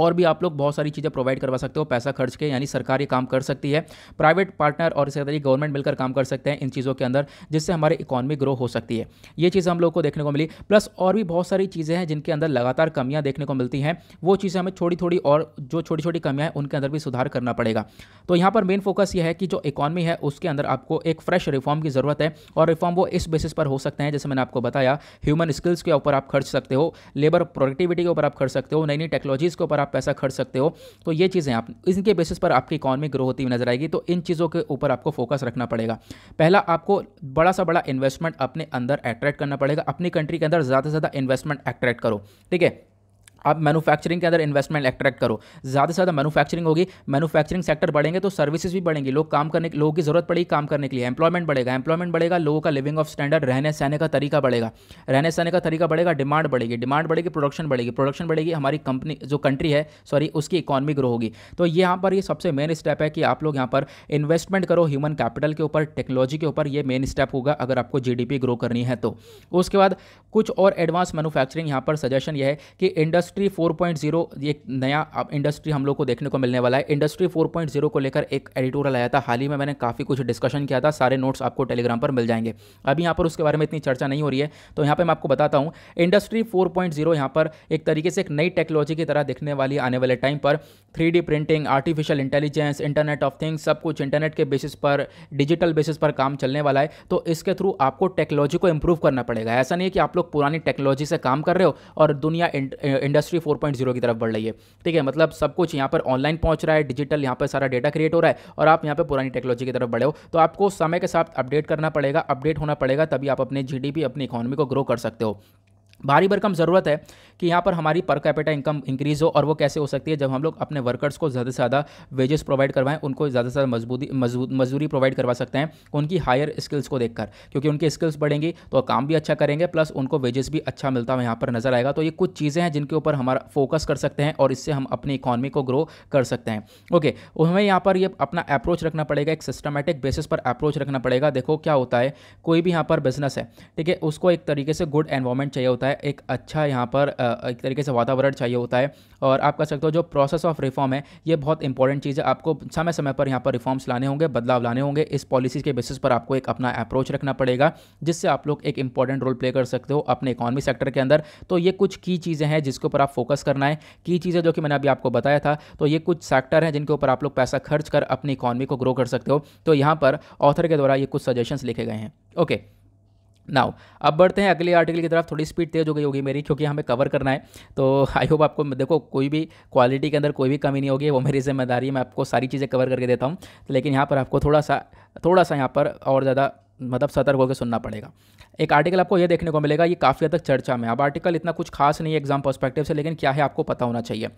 और भी आप लोग बहुत सारी चीज़ें प्रोवाइड करवा सकते हो पैसा खर्च के यानी सरकार ये काम कर सकती है प्राइवेट पार्टनर और इसके तरीके गवर्नमेंट मिलकर काम कर सकते हैं इन चीज़ों के अंदर जिससे हमारे इकॉनमी ग्रो हो सकती है ये चीज़ हम लोग को देखने को मिली प्लस और भी बहुत सारी चीज़ें हैं जिनके अंदर लगातार कमियाँ देखने को मिलती हैं वो चीज़ें हमें छोटी थोड़ी और जो छोटी छोटी कमियाँ हैं उनके अंदर भी सुधार करना पड़ेगा तो यहाँ पर मेन फोकस ये है कि जो इकॉनमी है उसके अंदर आपको एक फ्रेश रिफॉर्म की ज़रूरत है और रिफॉर्म वो इस बेसिस पर हो सकते हैं जैसे मैंने आपको बताया ह्यूमन स्किल्स के ऊपर आप खर्च सकते हो लेबर प्रोडक्टिविटी के ऊपर आप खर्च सकते हो नई नई टेक्नोलॉजीज़ के ऊपर आप आप पैसा खर्च सकते हो तो ये चीज़ें आप इनके बेसिस पर आपकी इकॉनमी ग्रो होती हुई नजर आएगी तो इन चीज़ों के ऊपर आपको फोकस रखना पड़ेगा पहला आपको बड़ा सा बड़ा इन्वेस्टमेंट अपने अंदर अट्रैक्ट करना पड़ेगा अपनी कंट्री के अंदर ज़्यादा से ज़्यादा इन्वेस्टमेंट अट्रैक्ट करो ठीक है आप मैन्युफैक्चरिंग के अंदर इन्वेस्टमेंट अट्रैक्ट करो ज़्यादा से ज़्यादा मैन्युफैक्चरिंग होगी मैन्युफैक्चरिंग सेक्टर बढ़ेंगे तो सर्विसेज भी बढ़ेंगी लोग काम करने लोगों की ज़रूरत पड़ेगी काम करने के लिए एम्प्लॉयमेंट बढ़ेगा एम्प्लॉयमेंट बढ़ेगा लोगों का लिविंग ऑफ स्टैंडर्ड रहने सहने का तरीका बढ़ेगा रहने सहने का तरीका बढ़ेगा डिमांड बढ़ेगी डिमांड बढ़ेगी प्रोडक्शन बढ़ेगी प्रोडक्शन बढ़ेगी हमारी कंपनी जो कंट्री है सॉरी उसकी इकॉनमी ग्रो होगी तो यहाँ पर ये सबसे मेन स्टेप है कि आप लोग यहाँ पर इन्वेस्टमेंट करो ह्यूमन कैपिटल के ऊपर टेक्नोलॉजी के ऊपर ये मेन स्टेप होगा अगर आपको जी ग्रो करनी है तो उसके बाद कुछ और एडवांस मैनुफैक्चरिंग यहाँ पर सजेशन यह है कि इंडस्ट्री इंडस्ट्री 4.0 एक नया अब इंडस्ट्री हम लोग को देखने को मिलने वाला है इंडस्ट्री 4.0 को लेकर एक एडिटोरियल आया था हाल ही में मैंने काफ़ी कुछ डिस्कशन किया था सारे नोट्स आपको टेलीग्राम पर मिल जाएंगे अभी यहाँ पर उसके बारे में इतनी चर्चा नहीं हो रही है तो यहाँ पर मैं आपको बताता हूँ इंडस्ट्री फोर पॉइंट यहाँ पर एक तरीके से एक नई टेक्नोलॉजी की तरह देखने वाली आने वाले टाइम पर three printing artificial intelligence internet of things सब कुछ इंटरनेट के बेसिस पर डिजिटल बेसिस पर काम चलने वाला है तो इसके थ्रू आपको टेक्नोलॉजी को इम्प्रूव करना पड़ेगा ऐसा नहीं है कि आप लोग पुरानी टेक्नोलॉजी से काम कर रहे हो और दुनिया इंड इंडस्ट्री 4.0 की तरफ बढ़ रही है ठीक है मतलब सब कुछ यहाँ पर ऑनलाइन पहुँच रहा है डिजिटल यहाँ पर सारा डेटा क्रिएट हो रहा है और आप यहाँ पर पुरानी टेक्नोलॉजी की तरफ बढ़े हो तो आपको समय के साथ अपडेट करना पड़ेगा अपडेट होना पड़ेगा तभी आप अपने जी अपनी इकोनॉमी को ग्रो कर सकते हो भारी भरकम ज़रूरत है कि यहाँ पर हमारी पर कैपिटा इनकम इंक्रीज़ हो और वो कैसे हो सकती है जब हम लोग अपने वर्कर्स को ज़्यादा से ज़्यादा वेजेस प्रोवाइड करवाएं उनको ज़्यादा से ज़्यादा मजबूती मजदूरी प्रोवाइड करवा सकते हैं उनकी हायर स्किल्स को देखकर क्योंकि उनके स्किल्स बढ़ेंगी तो काम भी अच्छा करेंगे प्लस उनको वेजेस भी अच्छा मिलता हुआ यहाँ पर नज़र आएगा तो ये कुछ चीज़ें हैं जिनके ऊपर हमारा फोकस कर सकते हैं और इससे हम अपनी इकॉनमी को ग्रो कर सकते हैं ओके हमें यहाँ पर ये अपना अप्रोच रखना पड़ेगा एक सिस्टमेटिक बेसिस पर अप्रोच रखना पड़ेगा देखो क्या होता है कोई भी यहाँ पर बिजनेस है ठीक है उसको एक तरीके से गुड एनवायरमेंट चाहिए होता है है एक अच्छा यहाँ पर एक तरीके से वातावरण चाहिए होता है और आप कह सकते हो जो प्रोसेस ऑफ रिफॉर्म है ये बहुत इंपॉर्टेंट चीज़ है आपको समय समय पर यहाँ पर रिफॉर्म्स लाने होंगे बदलाव लाने होंगे इस पॉलिसी के बेसिस पर आपको एक अपना अप्रोच रखना पड़ेगा जिससे आप लोग एक इंपॉर्टेंट रोल प्ले कर सकते हो अपने इकॉनमी सेक्टर के अंदर तो ये कुछ की चीज़ें हैं जिसके ऊपर आप फोकस करना है की चीज़ें जो कि मैंने अभी आपको बताया था तो ये कुछ सेक्टर हैं जिनके ऊपर आप लोग पैसा खर्च कर अपनी इकॉनमी को ग्रो कर सकते हो तो यहाँ पर ऑथर के द्वारा ये कुछ सजेशंस लिखे गए हैं ओके okay. नाउ अब बढ़ते हैं अगले आर्टिकल की तरफ थोड़ी स्पीड तेज हो गई होगी मेरी क्योंकि हमें कवर करना है तो आई होप आपको देखो कोई भी क्वालिटी के अंदर कोई भी कमी नहीं होगी वो मेरी जिम्मेदारी है मैं आपको सारी चीज़ें कवर करके देता हूँ तो लेकिन यहाँ पर आपको थोड़ा सा थोड़ा सा यहाँ पर और ज़्यादा मतलब सतर्क होकर सुनना पड़ेगा एक आर्टिकल आपको यह देखने को मिलेगा ये काफ़ी हद तक चर्चा में अब आर्टिकल इतना कुछ खास नहीं है एग्जाम पर्सपेक्टिव से लेकिन क्या है आपको पता होना चाहिए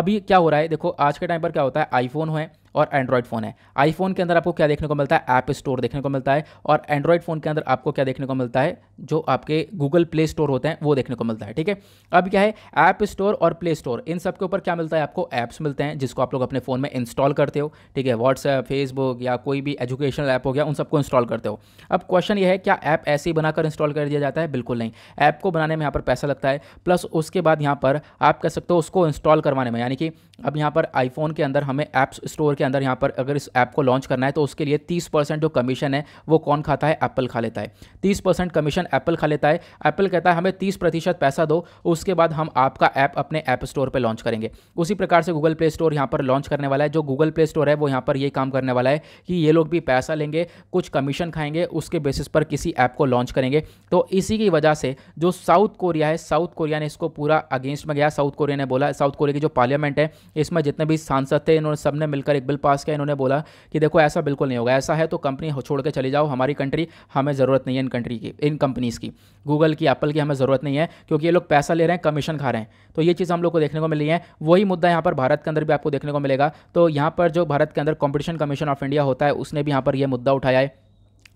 अभी क्या हो रहा है देखो आज के टाइम पर क्या होता है आईफोन है और एंड्रॉयड फ़ोन है आईफोन के अंदर आपको क्या देखने को मिलता है ऐप स्टोर देखने को मिलता है और एंड्रॉयड फ़ोन के अंदर आपको क्या देखने को मिलता है जो आपके गूगल प्ले स्टोर होते हैं वो देखने को मिलता है ठीक है अब क्या है ऐप स्टोर और प्ले स्टोर इन सब के ऊपर क्या मिलता है आपको ऐप्स मिलते हैं जिसको आप लोग अपने फ़ोन में इंस्टॉल करते हो ठीक है व्हाट्सएप फेसबुक या कोई भी एजुकेशनल ऐप हो गया उन सबको इंस्टॉल करते हो अब क्वेश्चन ये है क्या ऐप ऐसे ही बनाकर इंस्टॉल कर दिया जाता है बिल्कुल नहीं ऐप को बनाने में यहाँ पर पैसा लगता है प्लस उसके बाद यहाँ पर आप कह सकते हो उसको इंस्टॉल करवाने में यानी कि अब यहाँ पर आईफोन के अंदर हमें ऐप्स स्टोर के अंदर यहाँ पर अगर इस ऐप को लॉन्च करना है तो उसके लिए 30 परसेंट जो कमीशन है वो कौन खाता है एप्पल खा लेता है 30 परसेंट कमीशन एप्पल खा लेता है एप्पल कहता है हमें 30 प्रतिशत पैसा दो उसके बाद हम आपका ऐप आप अपने ऐप स्टोर पर लॉन्च करेंगे उसी प्रकार से गूगल प्ले स्टोर यहाँ पर लॉन्च करने वाला है जो गूगल प्ले स्टोर है वो यहाँ पर ये काम करने वाला है कि ये लोग भी पैसा लेंगे कुछ कमीशन खाएंगे उसके बेसिस पर किसी ऐप को लॉन्च करेंगे तो इसी की वजह से जो साउथ कोरिया है साउथ कोरिया ने इसको पूरा अगेंस्ट में गया साउथ कोरिया ने बोला साउथ कोरिया की जो पार्लियामेंट है इसमें जितने भी सांसद थे इन्होंने सबने मिलकर एक बिल पास किया इन्होंने बोला कि देखो ऐसा बिल्कुल नहीं होगा ऐसा है तो कंपनी छोड़ के चली जाओ हमारी कंट्री हमें ज़रूरत नहीं है इन कंट्री की इन कंपनीज़ की गूगल की एप्पल की हमें ज़रूरत नहीं है क्योंकि ये लोग पैसा ले रहे हैं कमीशन खा रहे हैं तो ये चीज़ हम लोग को देखने को मिली है वही मुद्दा यहाँ पर भारत के अंदर भी आपको देखने को मिलेगा तो यहाँ पर जो भारत के अंदर कॉम्पिटिशन कमीशन ऑफ इंडिया होता है उसने भी यहाँ पर यह मुद्दा उठाया है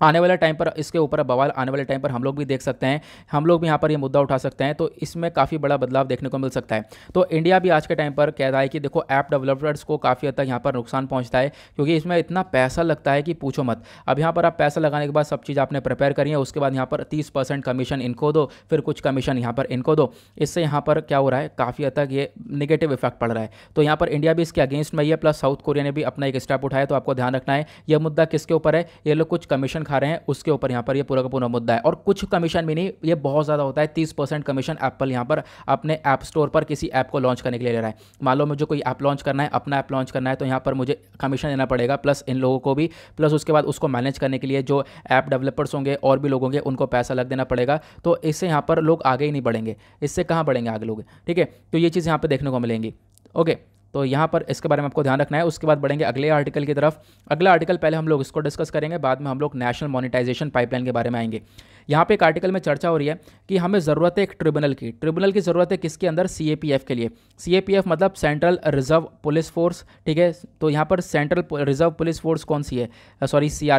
आने वाले टाइम पर इसके ऊपर बवाल आने वाले टाइम पर हम लोग भी देख सकते हैं हम लोग भी यहाँ पर ये मुद्दा उठा सकते हैं तो इसमें काफ़ी बड़ा बदलाव देखने को मिल सकता है तो इंडिया भी आज के टाइम पर कह रहा है कि देखो ऐप डेवलपर्स को काफ़ी हद तक यहाँ पर नुकसान पहुँचता है क्योंकि इसमें इतना पैसा लगता है कि पूछो मत अब यहाँ पर आप पैसा लगाने के बाद सब चीज़ आपने प्रिपेयर करी है उसके बाद यहाँ पर तीस कमीशन इनको दो फिर कुछ कमीशन यहाँ पर इनको दो इससे यहाँ पर क्या हो रहा है काफ़ी हद तक ये निगेटिव इफेक्ट पड़ रहा है तो यहाँ पर इंडिया भी इसके अगेंस्ट में ही है प्लस साउथ कोरिया ने भी अपना एक स्टेप उठाया तो आपको ध्यान रखना है यह मुद्दा किसके ऊपर है ये लोग कुछ कमीशन खा रहे हैं उसके ऊपर यहाँ पर ये पूरा का पूरा मुद्दा है और कुछ कमीशन भी नहीं ये बहुत ज़्यादा होता है तीस परसेंट कमीशन एप्पल यहाँ पर अपने ऐप स्टोर पर किसी ऐप को लॉन्च करने के लिए ले रहा है मान लो मुझे कोई ऐप लॉन्च करना है अपना ऐप लॉन्च करना है तो यहाँ पर मुझे कमीशन देना पड़ेगा प्लस इन लोगों को भी प्लस उसके बाद उसको मैनेज करने के लिए जो ऐप डेवलपर्स होंगे और भी लोग होंगे उनको पैसा लग देना पड़ेगा तो इससे यहाँ पर लोग आगे ही नहीं बढ़ेंगे इससे कहाँ बढ़ेंगे आगे लोग ठीक है तो ये चीज़ यहाँ पर देखने को मिलेंगी ओके तो यहाँ पर इसके बारे में आपको ध्यान रखना है उसके बाद बढ़ेंगे अगले आर्टिकल की तरफ अगला आर्टिकल पहले हम लोग इसको डिस्कस करेंगे बाद में हम लोग नेशनल मोनिटाइजेशन पाइपलाइन के बारे में आएंगे यहाँ पे एक आर्टिकल में चर्चा हो रही है कि हमें ज़रूरत है एक ट्रिब्यूनल की ट्रिब्यूनल की ज़रूरत है किसके अंदर सी के लिए सी मतलब सेंट्रल रिजर्व पुलिस फोर्स ठीक है तो यहाँ पर सेंट्रल रिजर्व पुलिस फोर्स कौन सी है सॉरी सी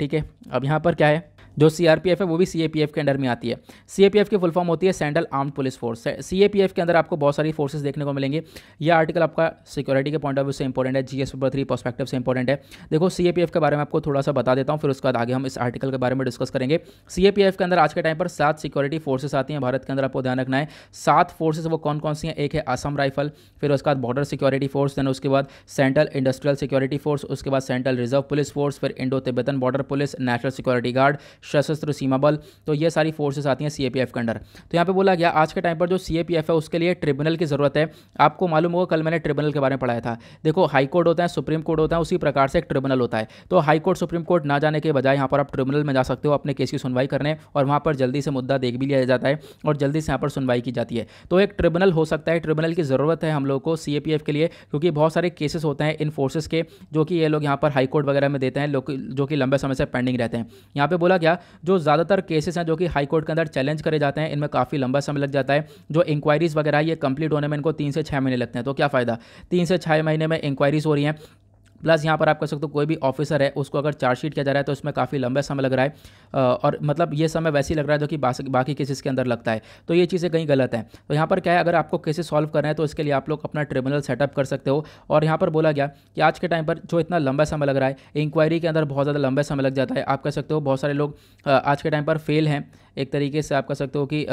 ठीक है अब यहाँ पर क्या है जो सीआरपीएफ है वो भी सीएपीएफ के अंडर में आती है सीएपीएफ की फुल फॉर्म होती है central arm police force CAPF के अंदर आपको बहुत सारी फोर्सेस देखने को मिलेंगे यह आर्टिकल आपका सिक्योरिटी के पॉइंट ऑफ व्यू से इंपॉर्टेंट है जीएस पेपर थ्री पर्सपेक्टिव से इंपॉर्टेंट है देखो सीएपीएफ के बारे में आपको थोड़ा सा बता देता हूँ फिर उसके बाद आगे हम इस आर्टिकल के बारे में डिस्कस करेंगे सीएपीएफ के अंदर आज के टाइम पर सात सिक्योरिटी फोर्सेस आती हैं भारत के अंदर आपको ध्यान रखना है सात फोर्सेस वो कौन कौन सी हैं एक है असम राइफल फिर उसके बाद बॉर्डर सिक्योरिटी फोर्स देन उसके बाद सेंट्रल इंडस्ट्रियल सिक्योरिटी फोर्स उसके बाद सेंट्रल रिजर्व पुलिस फोर्स फिर Indo Tibetan border police national security guard Sashastra Seema बल तो ये सारी फोर्सेस आती हैं सी के अंडर तो यहाँ पर बोला गया आज के टाइम पर जो सी है उसके लिए ट्रिब्यूनल की ज़रूरत है आपको मालूम होगा कल मैंने ट्रिब्यूनल के बारे में पढ़ाया था देखो हाईकोर्ट होता है सुप्रीम कोर्ट होता है उसी प्रकार से एक ट्रिब्यूनल होता है तो हाईकोर्ट सुप्रीम कोर्ट ना जाने के बजाय यहाँ पर आप ट्रिब्यूनल में जा सकते हो अपने केस की सुनवाई करने और वहाँ पर जल्दी से मुद्दा देख भी लिया जाता है और जल्दी से यहाँ पर सुनवाई की जाती है तो एक ट्रिब्यूनल हो सकता है ट्रिब्यूनल की ज़रूरत है हम लोग को सी के लिए क्योंकि बहुत सारे केसेस होते हैं इन फोर्सेस के जो कि ये लोग यहाँ पर हाईकोर्ट वगैरह में देते हैं जो कि लंबे समय से पेंडिंग रहते हैं यहाँ पर बोला गया गया जो ज़्यादातर केसेस हैं जो कि हाईकोर्ट के अंदर चैलेंज करे जाते हैं इनमें काफ़ी लंबा समय लग जाता है जो इंक्वायरीज़ वगैरह ये कंप्लीट होने में इनको तीन से छः महीने लगते हैं तो क्या फ़ायदा तीन से छः महीने में इंक्वायरीज़ हो रही हैं प्लस यहाँ पर आप कह सकते हो कोई भी ऑफिसर है उसको अगर चार्जशीट किया जा रहा है तो उसमें काफ़ी लंबा समय लग रहा है और मतलब ये समय वैसे ही लग रहा है जो कि बाकी केसेस के अंदर लगता है तो ये चीज़ें कहीं गलत हैं तो यहाँ पर क्या है अगर आपको केसेस सॉल्व करना है तो इसके लिए आप लोग अपना ट्रिब्यूनल सेटअप कर सकते हो और यहाँ पर बोला गया कि आज के टाइम पर जो इतना लंबा समय लग रहा है इंक्वायरी के अंदर बहुत ज़्यादा लंबा समय लग जाता है आप कह सकते हो बहुत सारे लोग आज के टाइम पर फेल हैं एक तरीके से आप कह सकते हो कि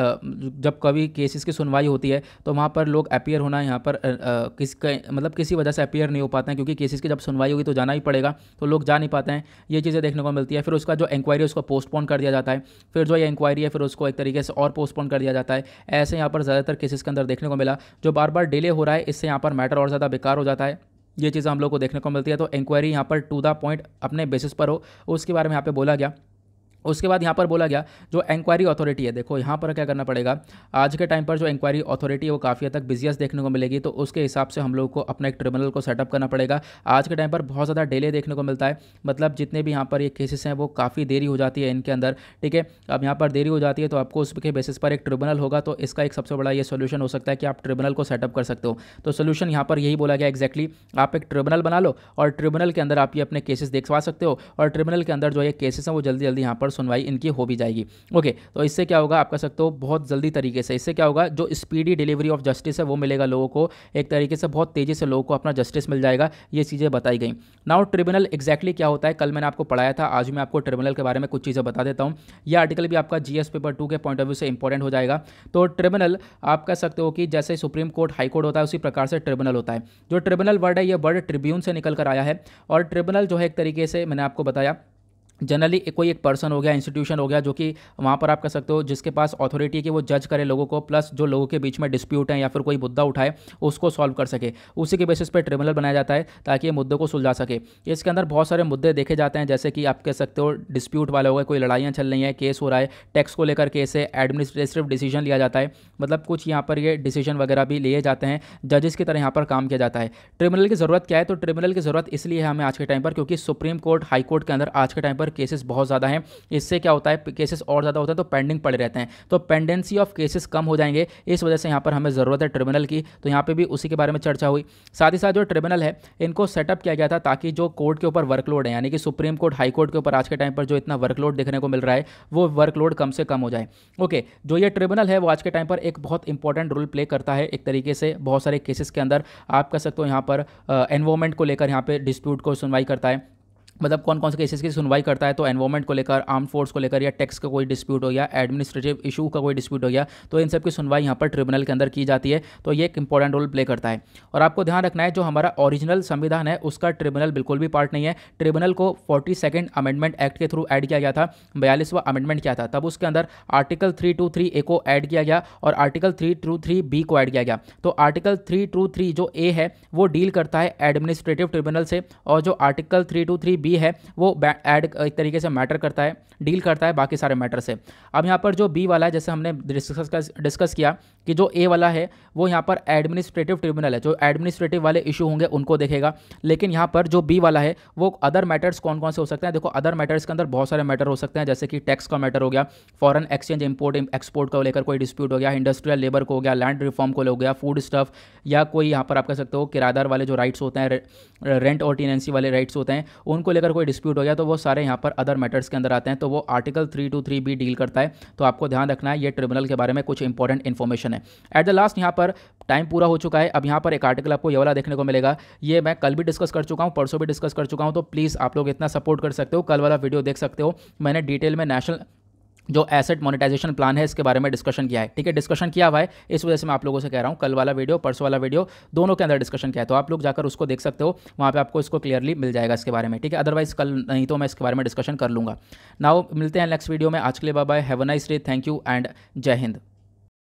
जब कभी केसेस की सुनवाई होती है तो वहाँ पर लोग अपियर होना यहाँ पर किस मतलब किसी वजह से अपियर नहीं हो पाते हैं क्योंकि केसेस की जब सुनवाई सुनवाई होगी तो जाना ही पड़ेगा तो लोग जा नहीं पाते हैं ये चीज़ें देखने को मिलती है फिर उसका जो इंक्वायरी उसको पोस्टपोन कर दिया जाता है फिर जो ये इंक्वायरी है फिर उसको एक तरीके से और पोस्टपोन कर दिया जाता है ऐसे यहाँ पर ज़्यादातर केसेस के अंदर देखने को मिला जो बार बार डिले हो रहा है इससे यहाँ पर मैटर और ज़्यादा बेकार हो जाता है ये चीज़ हम लोग को देखने को मिलती है तो इंक्वायरी यहाँ पर टू द पॉइंट अपने बेसिस पर हो उसके बारे में यहाँ पे बोला गया उसके बाद यहाँ पर बोला गया जो इंक्वायरी अथॉरिटी है देखो यहाँ पर क्या करना पड़ेगा आज के टाइम पर जो इंक्वायरी अथॉरिटी है वो काफ़ी हद तक बिजिएस्ट देखने को मिलेगी तो उसके हिसाब से हम लोग को अपना एक ट्रिब्यूनल को सेटअप करना पड़ेगा आज के टाइम पर बहुत ज़्यादा डिले देखने को मिलता है मतलब जितने भी यहाँ पर ये केसेस हैं वो काफ़ी देरी हो जाती है इनके अंदर ठीक है अब यहाँ पर देरी हो जाती है तो आपको उसके बेसिस पर एक ट्रिब्यूनल होगा तो इसका एक सबसे बड़ा ये सोल्यूशन हो सकता है कि आप ट्रिब्यूनल को सेटअप कर सकते हो तो सोल्यूशन यहाँ पर यही बोला गया एक्जैक्टली आप एक ट्रिब्यूनल बना लो और ट्रिब्यूनल के अंदर आप ये अपने केसेस देखवा सकते हो और ट्रिब्यूनल के अंदर जो ये केसेस हैं वो जल्दी जल्दी यहाँ पर सुनवाई इनकी हो भी जाएगी ओके तो इससे क्या होगा आप कह सकते हो बहुत जल्दी तरीके से इससे क्या होगा जो स्पीडी डिलीवरी ऑफ जस्टिस है वो मिलेगा लोगों को एक तरीके से बहुत तेज़ी से लोगों को अपना जस्टिस मिल जाएगा ये चीज़ें बताई गई नाउ ट्रिब्यूनल एक्जैक्टली क्या होता है कल मैंने आपको पढ़ाया था आज मैं आपको ट्रिब्यूनल के बारे में कुछ चीज़ें बता देता हूँ यह आर्टिकल भी आपका जी पेपर टू के पॉइंट ऑफ व्यू से इंपॉर्टेंट हो जाएगा तो ट्रिब्यूनल आप कह सकते हो कि जैसे सुप्रीम कोर्ट हाई कोर्ट होता है उसी प्रकार से ट्रिब्यूनल होता है जो ट्रिब्यूनल वर्ड है यह वर्ड ट्रिब्यून से निकल कर आया है और ट्रिब्यूनल जो है एक तरीके से मैंने आपको बताया जनरली कोई एक पर्सन हो गया इंस्टीट्यूशन हो गया जो कि वहाँ पर आप कह सकते हो जिसके पास अथॉरिटी है कि वो जज करे लोगों को प्लस जो लोगों के बीच में डिस्प्यूट है या फिर कोई मुद्दा उठाए उसको सॉल्व कर सके उसी के बेसिस पे ट्रिब्यूनल बनाया जाता है ताकि ये मुद्दों को सुलझा सके इसके अंदर बहुत सारे मुद्दे देखे जाते हैं जैसे कि आप कह सकते हो डिस्प्यूट वाले हो गए कोई लड़ाइयाँ चल रही हैं केस हो रहा है टैक्स को लेकर केस है एडमिनिस्ट्रेटिव डिसीजन लिया जाता है मतलब कुछ यहाँ पर ये डिसीजन वगैरह भी लिए जाते हैं जजेस की तरह यहाँ पर काम किया जाता है ट्रिब्यूनल की ज़रूरत क्या है तो ट्रिब्यूनल की ज़रूरत इसलिए है हमें आज के टाइम पर क्योंकि सुप्रीम कोर्ट हाईकोर्ट के अंदर आज के टाइम पर केसेस बहुत ज़्यादा हैं इससे क्या होता है केसेस और ज़्यादा होता है तो पेंडिंग पड़े रहते हैं तो पेंडेंसी ऑफ केसेस कम हो जाएंगे इस वजह से यहाँ पर हमें ज़रूरत है ट्रिब्यूनल की तो यहाँ पर भी उसी के बारे में चर्चा हुई साथ ही साथ जो ट्रिब्यूनल है इनको सेटअप किया गया था ताकि जो कोर्ट के ऊपर वर्कलोड है यानी कि सुप्रीम कोर्ट हाई कोर्ट के ऊपर आज के टाइम पर जो इतना वर्कलोड देखने को मिल रहा है वो वर्कलोड कम से कम हो जाए ओके जो ये ट्रिब्यूनल है वो आज के टाइम पर एक बहुत इंपॉर्टेंट रोल प्ले करता है एक तरीके से बहुत सारे केसेस के अंदर आप कह सकते हो यहाँ पर एनवायरमेंट को लेकर यहाँ पर डिस्प्यूट को सुनवाई करता है मतलब कौन कौन से केसेस की सुनवाई करता है तो एनवायरमेंट को लेकर आर्म फोर्स को लेकर या टैक्स का कोई डिस्प्यूट हो गया एडमिनिस्ट्रेटिव इशू का कोई डिस्प्यूट हो गया तो इन सब की सुनवाई यहाँ पर ट्रिब्यूनल के अंदर की जाती है तो ये एक इंपॉर्टेंट रोल प्ले करता है और आपको ध्यान रखना है जो हमारा ओरिजिनल संविधान है उसका ट्रिब्यूनल बिल्कुल भी पार्ट नहीं है ट्रिब्यूनल को फोर्टी सेकेंड अमेंडमेंट एक्ट के थ्रू एड किया गया था बयालीसवा अमेंडमेंट किया था तब उसके अंदर article three two three A को ऐड किया गया और article three two three B को ऐड किया गया तो आर्टिकल थ्री टू थ्री जो ए है वो डील करता है एडमिनिस्ट्रेटिव ट्रिब्यूनल से और जो article three two three B B है वो एड एक तरीके से मैटर करता है डील करता है बाकी सारे मैटर से अब यहाँ पर जो बी वाला है जैसे हमने डिस्कस डिस्कस किया कि जो ए वाला है वो यहाँ पर एडमिनिस्ट्रेटिव ट्रिब्यूनल है जो एडमिनिस्ट्रेटिव वाले इशू होंगे उनको देखेगा लेकिन यहाँ पर जो बी वाला है वो अदर मैटर्स कौन कौन से हो सकते हैं देखो अदर मैटर्स के अंदर बहुत सारे मैटर हो सकते हैं जैसे कि टैक्स का मैटर हो गया फॉरन एक्सचेंज इंपोर्ट एक्सपोर्ट को लेकर कोई डिस्प्यूट हो गया इंडस्ट्रियल लेबर को हो गया लैंड रिफॉर्म को हो गया फूड स्टफ या कोई यहाँ पर आप कह सकते हो किराएदार वाले जो राइट्स होते हैं रेंट और टीनेंसी वाले राइट्स होते हैं उनको अगर कोई डिस्प्यूट हो गया तो वो सारे यहाँ पर अदर मैटर्स के अंदर आते हैं तो वो article three two three B deal करता है तो आपको ध्यान रखना है ये ट्रिब्यूनल के बारे में कुछ इंपॉर्टेंट इन्फॉर्मेशन है एट द लास्ट यहाँ पर टाइम पूरा हो चुका है अब यहाँ पर एक आर्टिकल आपको ये वाला देखने को मिलेगा ये मैं कल भी डिस्कस कर चुका हूँ परसों भी डिस्कस कर चुका हूँ तो प्लीज़ आप लोग इतना सपोर्ट कर सकते हो कल वाला वीडियो देख सकते हो मैंने डिटेल में नेशनल जो एसेट मोनेटाइजेशन प्लान है इसके बारे में डिस्कशन किया है ठीक है डिस्कशन किया हुआ है इस वजह से मैं आप लोगों से कह रहा हूँ कल वाला वीडियो परसों वाला वीडियो दोनों के अंदर डिस्कशन किया है तो आप लोग जाकर उसको देख सकते हो वहाँ पे आपको इसको क्लियरली मिल जाएगा इसके बारे में ठीक है अदरवाइज कल नहीं तो मैं इसके बारे में डिस्कशन कर लूँगा नाउ मिलते हैं नेक्स्ट वीडियो में आज के लिए bye have a nice day thank you and जय हिंद